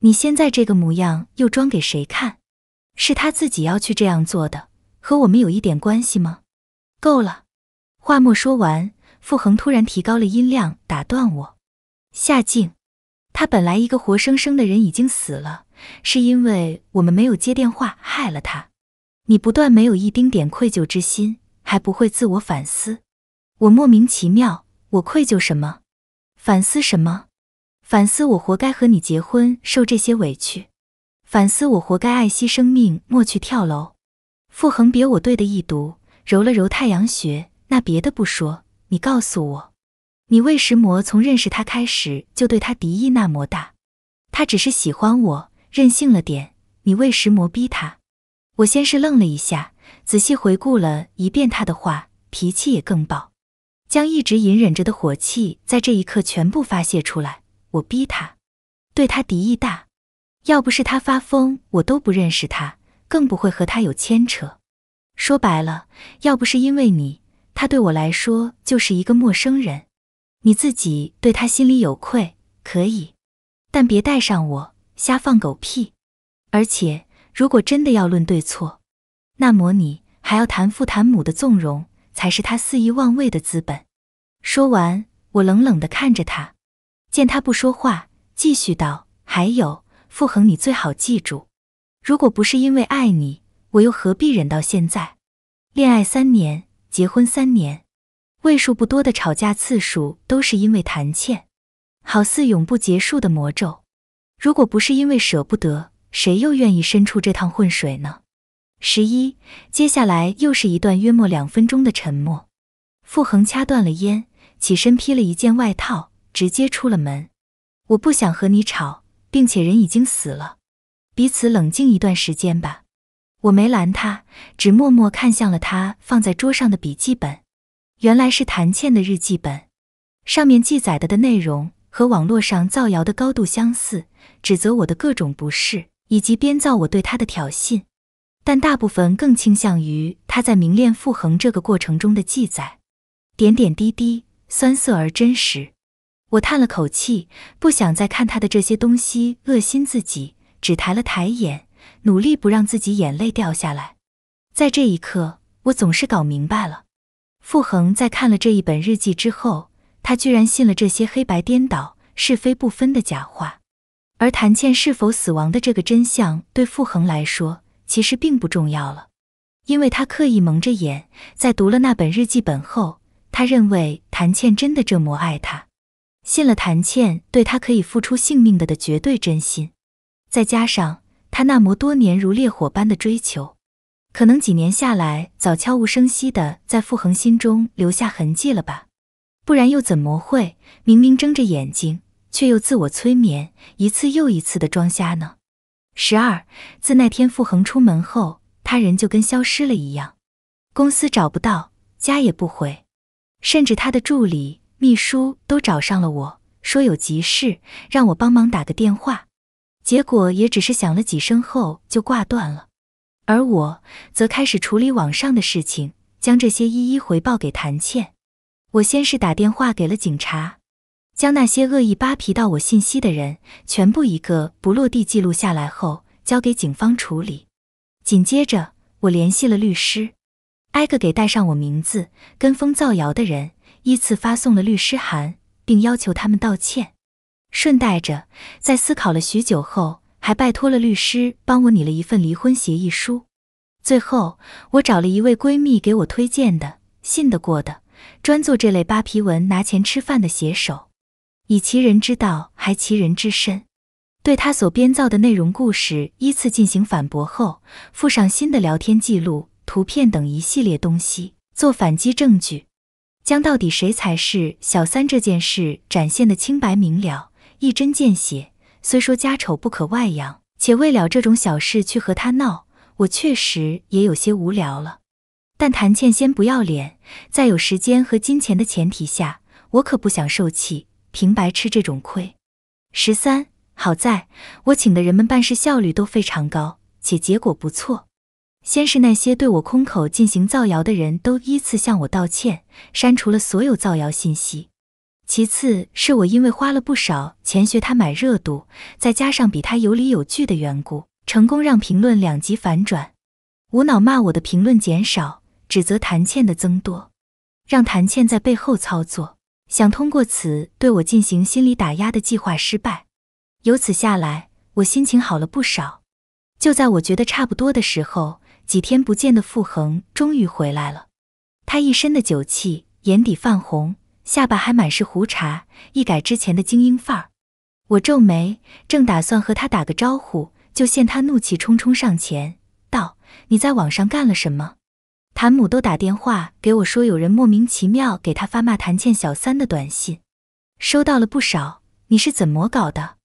你现在这个模样又装给谁看？是他自己要去这样做的，和我们有一点关系吗？够了。话没说完，傅恒突然提高了音量，打断我。夏静，他本来一个活生生的人已经死了，是因为我们没有接电话害了他。你不但没有一丁点愧疚之心，还不会自我反思。我莫名其妙，我愧疚什么？反思什么？反思我活该和你结婚，受这些委屈。反思我活该爱惜生命，莫去跳楼。傅恒别我对的一读，揉了揉太阳穴。那别的不说，你告诉我。你魏石魔从认识他开始就对他敌意那么大，他只是喜欢我，任性了点。你魏石魔逼他，我先是愣了一下，仔细回顾了一遍他的话，脾气也更暴，将一直隐忍着的火气在这一刻全部发泄出来。我逼他，对他敌意大，要不是他发疯，我都不认识他，更不会和他有牵扯。说白了，要不是因为你，他对我来说就是一个陌生人。你自己对他心里有愧，可以，但别带上我瞎放狗屁。而且，如果真的要论对错，那么你还要谈父谈母的纵容，才是他肆意妄为的资本。说完，我冷冷地看着他，见他不说话，继续道：“还有，傅恒，你最好记住，如果不是因为爱你，我又何必忍到现在？恋爱三年，结婚三年。”为数不多的吵架次数都是因为谭倩，好似永不结束的魔咒。如果不是因为舍不得，谁又愿意身处这趟浑水呢？十一，接下来又是一段约莫两分钟的沉默。傅恒掐断了烟，起身披了一件外套，直接出了门。我不想和你吵，并且人已经死了，彼此冷静一段时间吧。我没拦他，只默默看向了他放在桌上的笔记本。原来是谭倩的日记本，上面记载的的内容和网络上造谣的高度相似，指责我的各种不适，以及编造我对他的挑衅。但大部分更倾向于他在明恋傅恒这个过程中的记载，点点滴滴，酸涩而真实。我叹了口气，不想再看他的这些东西，恶心自己。只抬了抬眼，努力不让自己眼泪掉下来。在这一刻，我总是搞明白了。傅恒在看了这一本日记之后，他居然信了这些黑白颠倒、是非不分的假话。而谭倩是否死亡的这个真相，对傅恒来说其实并不重要了，因为他刻意蒙着眼，在读了那本日记本后，他认为谭倩真的这么爱他，信了谭倩对他可以付出性命的的绝对真心，再加上他那么多年如烈火般的追求。可能几年下来，早悄无声息地在傅恒心中留下痕迹了吧？不然又怎么会明明睁着眼睛，却又自我催眠，一次又一次的装瞎呢？十二自那天傅恒出门后，他人就跟消失了一样，公司找不到，家也不回，甚至他的助理、秘书都找上了我说有急事，让我帮忙打个电话，结果也只是响了几声后就挂断了。而我则开始处理网上的事情，将这些一一回报给谭倩。我先是打电话给了警察，将那些恶意扒皮到我信息的人全部一个不落地记录下来后，交给警方处理。紧接着，我联系了律师，挨个给带上我名字跟风造谣的人依次发送了律师函，并要求他们道歉。顺带着，在思考了许久后。还拜托了律师帮我拟了一份离婚协议书，最后我找了一位闺蜜给我推荐的信得过的、专做这类扒皮文拿钱吃饭的写手，以其人之道还其人之身，对他所编造的内容故事依次进行反驳后，附上新的聊天记录、图片等一系列东西做反击证据，将到底谁才是小三这件事展现的清白明了，一针见血。虽说家丑不可外扬，且为了这种小事去和他闹，我确实也有些无聊了。但谭倩先不要脸，在有时间和金钱的前提下，我可不想受气，平白吃这种亏。十三，好在我请的人们办事效率都非常高，且结果不错。先是那些对我空口进行造谣的人都依次向我道歉，删除了所有造谣信息。其次是我因为花了不少钱学他买热度，再加上比他有理有据的缘故，成功让评论两极反转，无脑骂我的评论减少，指责谭倩的增多，让谭倩在背后操作，想通过此对我进行心理打压的计划失败。由此下来，我心情好了不少。就在我觉得差不多的时候，几天不见的傅恒终于回来了，他一身的酒气，眼底泛红。下巴还满是胡茬，一改之前的精英范儿。我皱眉，正打算和他打个招呼，就见他怒气冲冲上前道：“你在网上干了什么？谭母都打电话给我说，有人莫名其妙给他发骂谭倩小三的短信，收到了不少。你是怎么搞的？”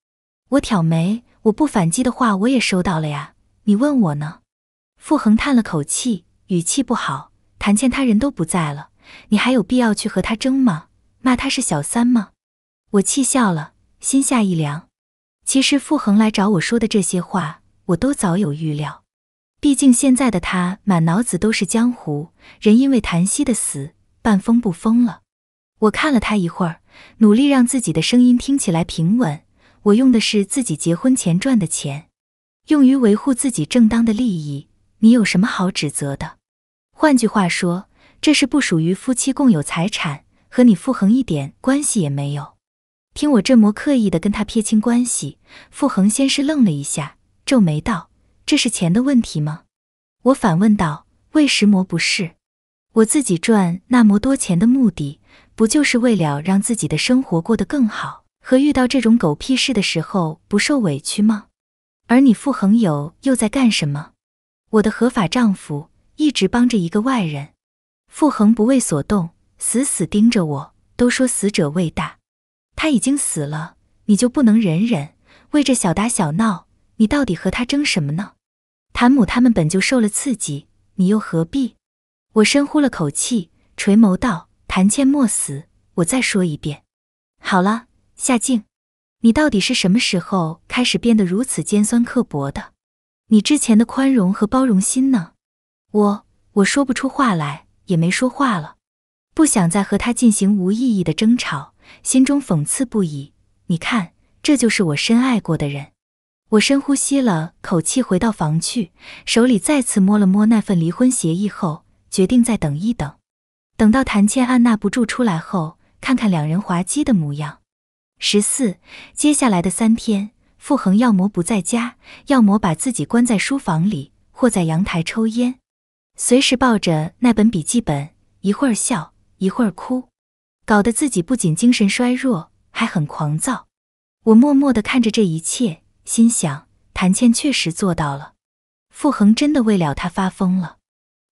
我挑眉：“我不反击的话，我也收到了呀。你问我呢？”傅恒叹了口气，语气不好：“谭倩他人都不在了，你还有必要去和他争吗？”骂他是小三吗？我气笑了，心下一凉。其实傅恒来找我说的这些话，我都早有预料。毕竟现在的他满脑子都是江湖人，因为谭溪的死半疯不疯了。我看了他一会儿，努力让自己的声音听起来平稳。我用的是自己结婚前赚的钱，用于维护自己正当的利益。你有什么好指责的？换句话说，这是不属于夫妻共有财产。和你傅恒一点关系也没有。听我这模刻意的跟他撇清关系，傅恒先是愣了一下，皱眉道：“这是钱的问题吗？”我反问道：“为什么不是？我自己赚那么多钱的目的，不就是为了让自己的生活过得更好，和遇到这种狗屁事的时候不受委屈吗？而你傅恒有又在干什么？我的合法丈夫一直帮着一个外人。”傅恒不为所动。死死盯着我，都说死者未大，他已经死了，你就不能忍忍？为这小打小闹，你到底和他争什么呢？谭母他们本就受了刺激，你又何必？我深呼了口气，垂眸道：“谭倩莫死，我再说一遍。”好了，夏静，你到底是什么时候开始变得如此尖酸刻薄的？你之前的宽容和包容心呢？我我说不出话来，也没说话了。不想再和他进行无意义的争吵，心中讽刺不已。你看，这就是我深爱过的人。我深呼吸了口气，回到房去，手里再次摸了摸那份离婚协议后，决定再等一等，等到谭倩按捺不住出来后，看看两人滑稽的模样。十四，接下来的三天，傅恒要么不在家，要么把自己关在书房里，或在阳台抽烟，随时抱着那本笔记本，一会儿笑。一会儿哭，搞得自己不仅精神衰弱，还很狂躁。我默默地看着这一切，心想：谭倩确实做到了，傅恒真的为了她发疯了。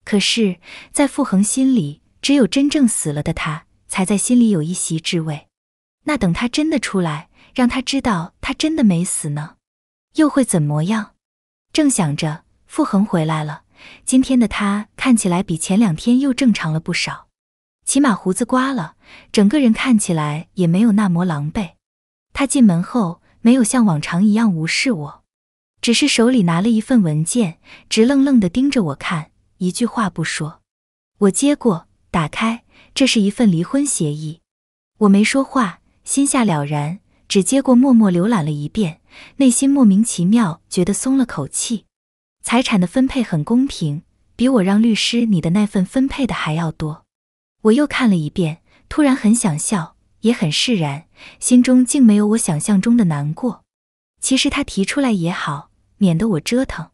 可是，在傅恒心里，只有真正死了的他，才在心里有一席之位。那等他真的出来，让他知道他真的没死呢，又会怎么样？正想着，傅恒回来了。今天的他看起来比前两天又正常了不少。起码胡子刮了，整个人看起来也没有那么狼狈。他进门后没有像往常一样无视我，只是手里拿了一份文件，直愣愣地盯着我看，一句话不说。我接过，打开，这是一份离婚协议。我没说话，心下了然，只接过默默浏览了一遍，内心莫名其妙觉得松了口气。财产的分配很公平，比我让律师你的那份分配的还要多。我又看了一遍，突然很想笑，也很释然，心中竟没有我想象中的难过。其实他提出来也好，免得我折腾。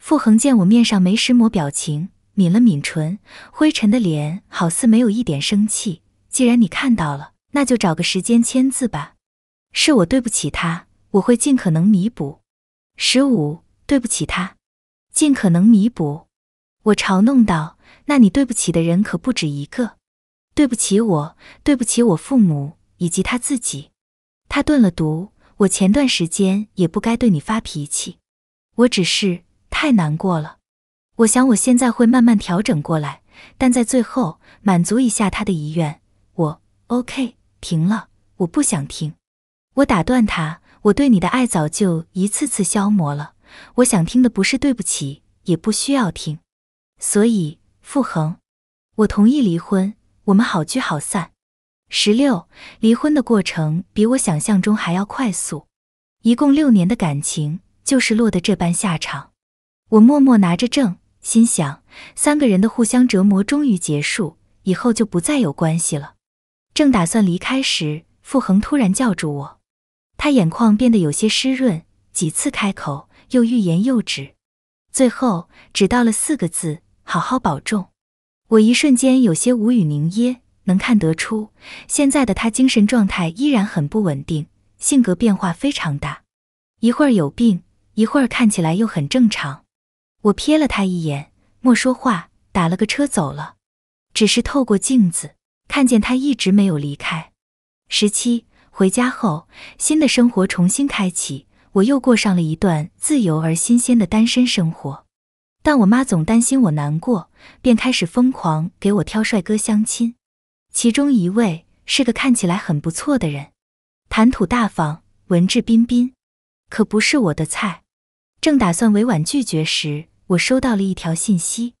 傅恒见我面上没什么表情，抿了抿唇，灰尘的脸好似没有一点生气。既然你看到了，那就找个时间签字吧。是我对不起他，我会尽可能弥补。十五，对不起他，尽可能弥补。我嘲弄道：“那你对不起的人可不止一个。”对不起，我对不起我父母以及他自己。他顿了毒，我前段时间也不该对你发脾气，我只是太难过了。我想我现在会慢慢调整过来，但在最后满足一下他的遗愿。我 OK，停了，我不想听。我打断他，我对你的爱早就一次次消磨了。我想听的不是对不起，也不需要听。所以，傅恒，我同意离婚。我们好聚好散。十六离婚的过程比我想象中还要快速，一共六年的感情就是落得这般下场。我默默拿着证，心想三个人的互相折磨终于结束，以后就不再有关系了。正打算离开时，傅恒突然叫住我，他眼眶变得有些湿润，几次开口又欲言又止，最后只道了四个字：“好好保重。”我一瞬间有些无语凝噎，能看得出现在的他精神状态依然很不稳定，性格变化非常大，一会儿有病，一会儿看起来又很正常。我瞥了他一眼，莫说话，打了个车走了。只是透过镜子看见他一直没有离开。十七回家后，新的生活重新开启，我又过上了一段自由而新鲜的单身生活。但我妈总担心我难过，便开始疯狂给我挑帅哥相亲。其中一位是个看起来很不错的人，谈吐大方，文质彬彬，可不是我的菜。正打算委婉拒绝时，我收到了一条信息，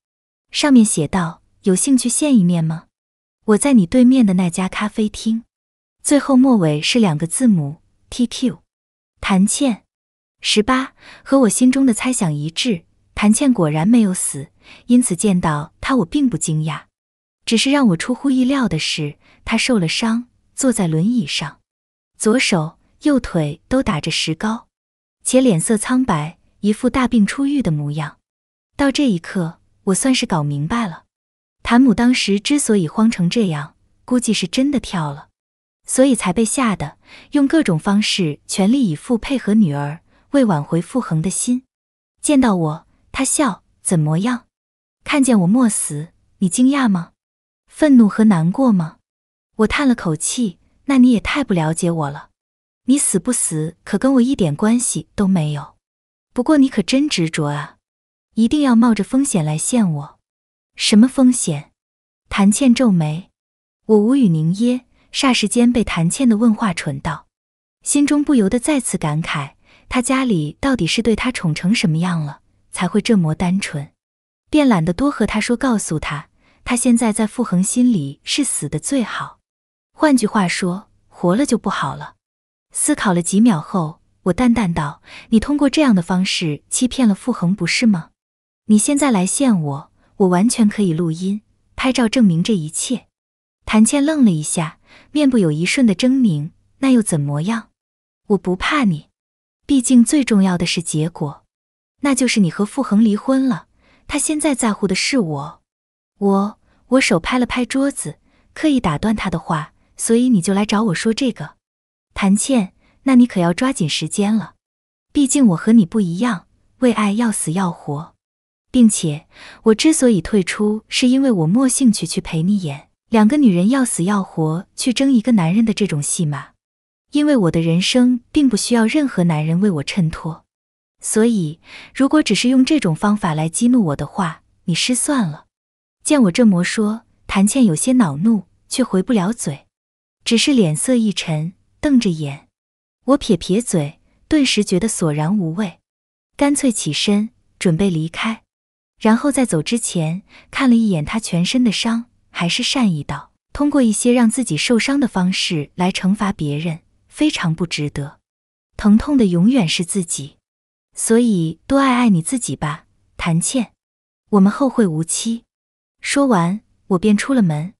上面写道：“有兴趣见一面吗？我在你对面的那家咖啡厅。”最后末尾是两个字母 TQ，谭倩，十八，和我心中的猜想一致。谭倩果然没有死，因此见到她，我并不惊讶。只是让我出乎意料的是，她受了伤，坐在轮椅上，左手、右腿都打着石膏，且脸色苍白，一副大病初愈的模样。到这一刻，我算是搞明白了，谭母当时之所以慌成这样，估计是真的跳了，所以才被吓得用各种方式全力以赴配合女儿，为挽回傅恒的心。见到我。他笑，怎么样？看见我没死，你惊讶吗？愤怒和难过吗？我叹了口气，那你也太不了解我了。你死不死，可跟我一点关系都没有。不过你可真执着啊，一定要冒着风险来陷我。什么风险？谭倩皱眉，我无语凝噎，霎时间被谭倩的问话蠢到，心中不由得再次感慨：他家里到底是对他宠成什么样了？才会这么单纯，便懒得多和他说，告诉他，他现在在傅恒心里是死的最好，换句话说，活了就不好了。思考了几秒后，我淡淡道：“你通过这样的方式欺骗了傅恒，不是吗？你现在来陷我，我完全可以录音、拍照证明这一切。”谭倩愣了一下，面部有一瞬的狰狞。那又怎么样？我不怕你，毕竟最重要的是结果。那就是你和傅恒离婚了，他现在在乎的是我。我我手拍了拍桌子，刻意打断他的话。所以你就来找我说这个，谭倩，那你可要抓紧时间了。毕竟我和你不一样，为爱要死要活。并且我之所以退出，是因为我没兴趣去陪你演两个女人要死要活去争一个男人的这种戏码。因为我的人生并不需要任何男人为我衬托。所以，如果只是用这种方法来激怒我的话，你失算了。见我这么说，谭倩有些恼怒，却回不了嘴，只是脸色一沉，瞪着眼。我撇撇嘴，顿时觉得索然无味，干脆起身准备离开。然后在走之前看了一眼他全身的伤，还是善意道：“通过一些让自己受伤的方式来惩罚别人，非常不值得。疼痛的永远是自己。”所以多爱爱你自己吧，谭倩。我们后会无期。说完，我便出了门，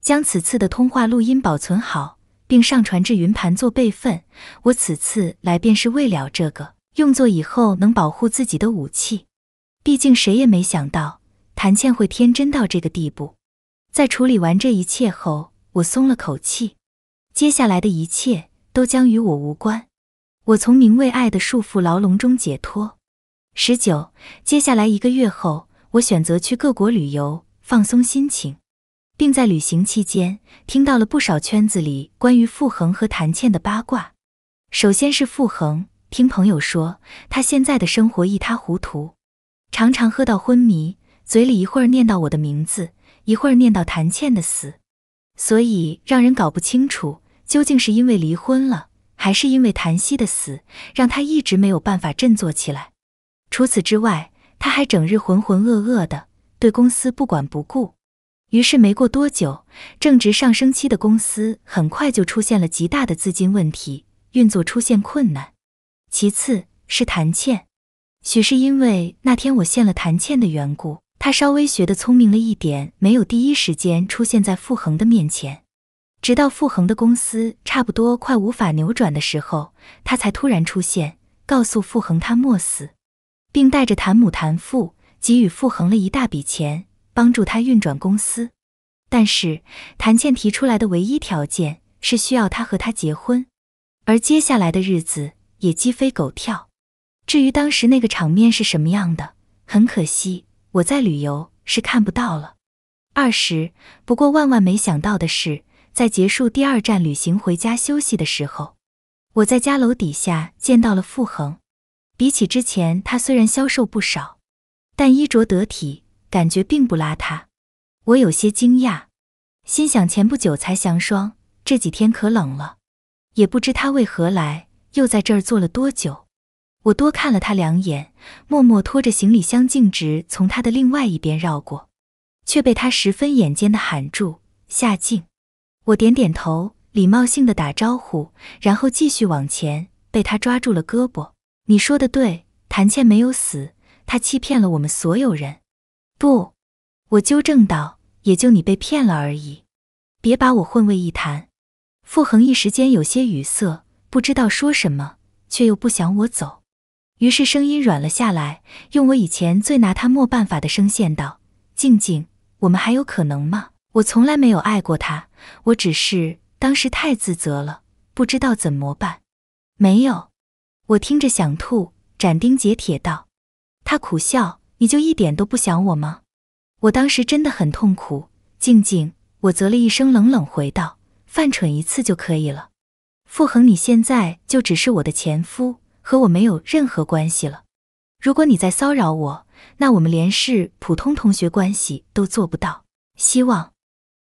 将此次的通话录音保存好，并上传至云盘做备份。我此次来便是为了这个，用作以后能保护自己的武器。毕竟谁也没想到谭倩会天真到这个地步。在处理完这一切后，我松了口气。接下来的一切都将与我无关。我从名为爱的束缚牢笼中解脱。十九，接下来一个月后，我选择去各国旅游，放松心情，并在旅行期间听到了不少圈子里关于傅恒和谭倩的八卦。首先是傅恒，听朋友说他现在的生活一塌糊涂，常常喝到昏迷，嘴里一会儿念到我的名字，一会儿念到谭倩的死，所以让人搞不清楚究竟是因为离婚了。还是因为谭希的死，让他一直没有办法振作起来。除此之外，他还整日浑浑噩噩的，对公司不管不顾。于是没过多久，正值上升期的公司很快就出现了极大的资金问题，运作出现困难。其次是谭倩，许是因为那天我献了谭倩的缘故，她稍微学的聪明了一点，没有第一时间出现在傅恒的面前。直到傅恒的公司差不多快无法扭转的时候，他才突然出现，告诉傅恒他莫死，并带着谭母谭父，给予傅恒了一大笔钱，帮助他运转公司。但是谭倩提出来的唯一条件是需要他和她结婚，而接下来的日子也鸡飞狗跳。至于当时那个场面是什么样的，很可惜我在旅游是看不到了。二十，不过万万没想到的是。在结束第二站旅行回家休息的时候，我在家楼底下见到了傅恒。比起之前，他虽然消瘦不少，但衣着得体，感觉并不邋遢。我有些惊讶，心想：前不久才降霜，这几天可冷了，也不知他为何来，又在这儿坐了多久。我多看了他两眼，默默拖着行李箱径直从他的另外一边绕过，却被他十分眼尖的喊住：“夏静。”我点点头，礼貌性的打招呼，然后继续往前。被他抓住了胳膊。你说的对，谭倩没有死，她欺骗了我们所有人。不，我纠正道，也就你被骗了而已。别把我混为一谈。傅恒一时间有些语塞，不知道说什么，却又不想我走，于是声音软了下来，用我以前最拿他没办法的声线道：“静静，我们还有可能吗？我从来没有爱过他。”我只是当时太自责了，不知道怎么办。没有，我听着想吐，斩钉截铁道。他苦笑：“你就一点都不想我吗？”我当时真的很痛苦。静静，我啧了一声，冷冷回道：“犯蠢一次就可以了。”傅恒，你现在就只是我的前夫，和我没有任何关系了。如果你再骚扰我，那我们连是普通同学关系都做不到。希望。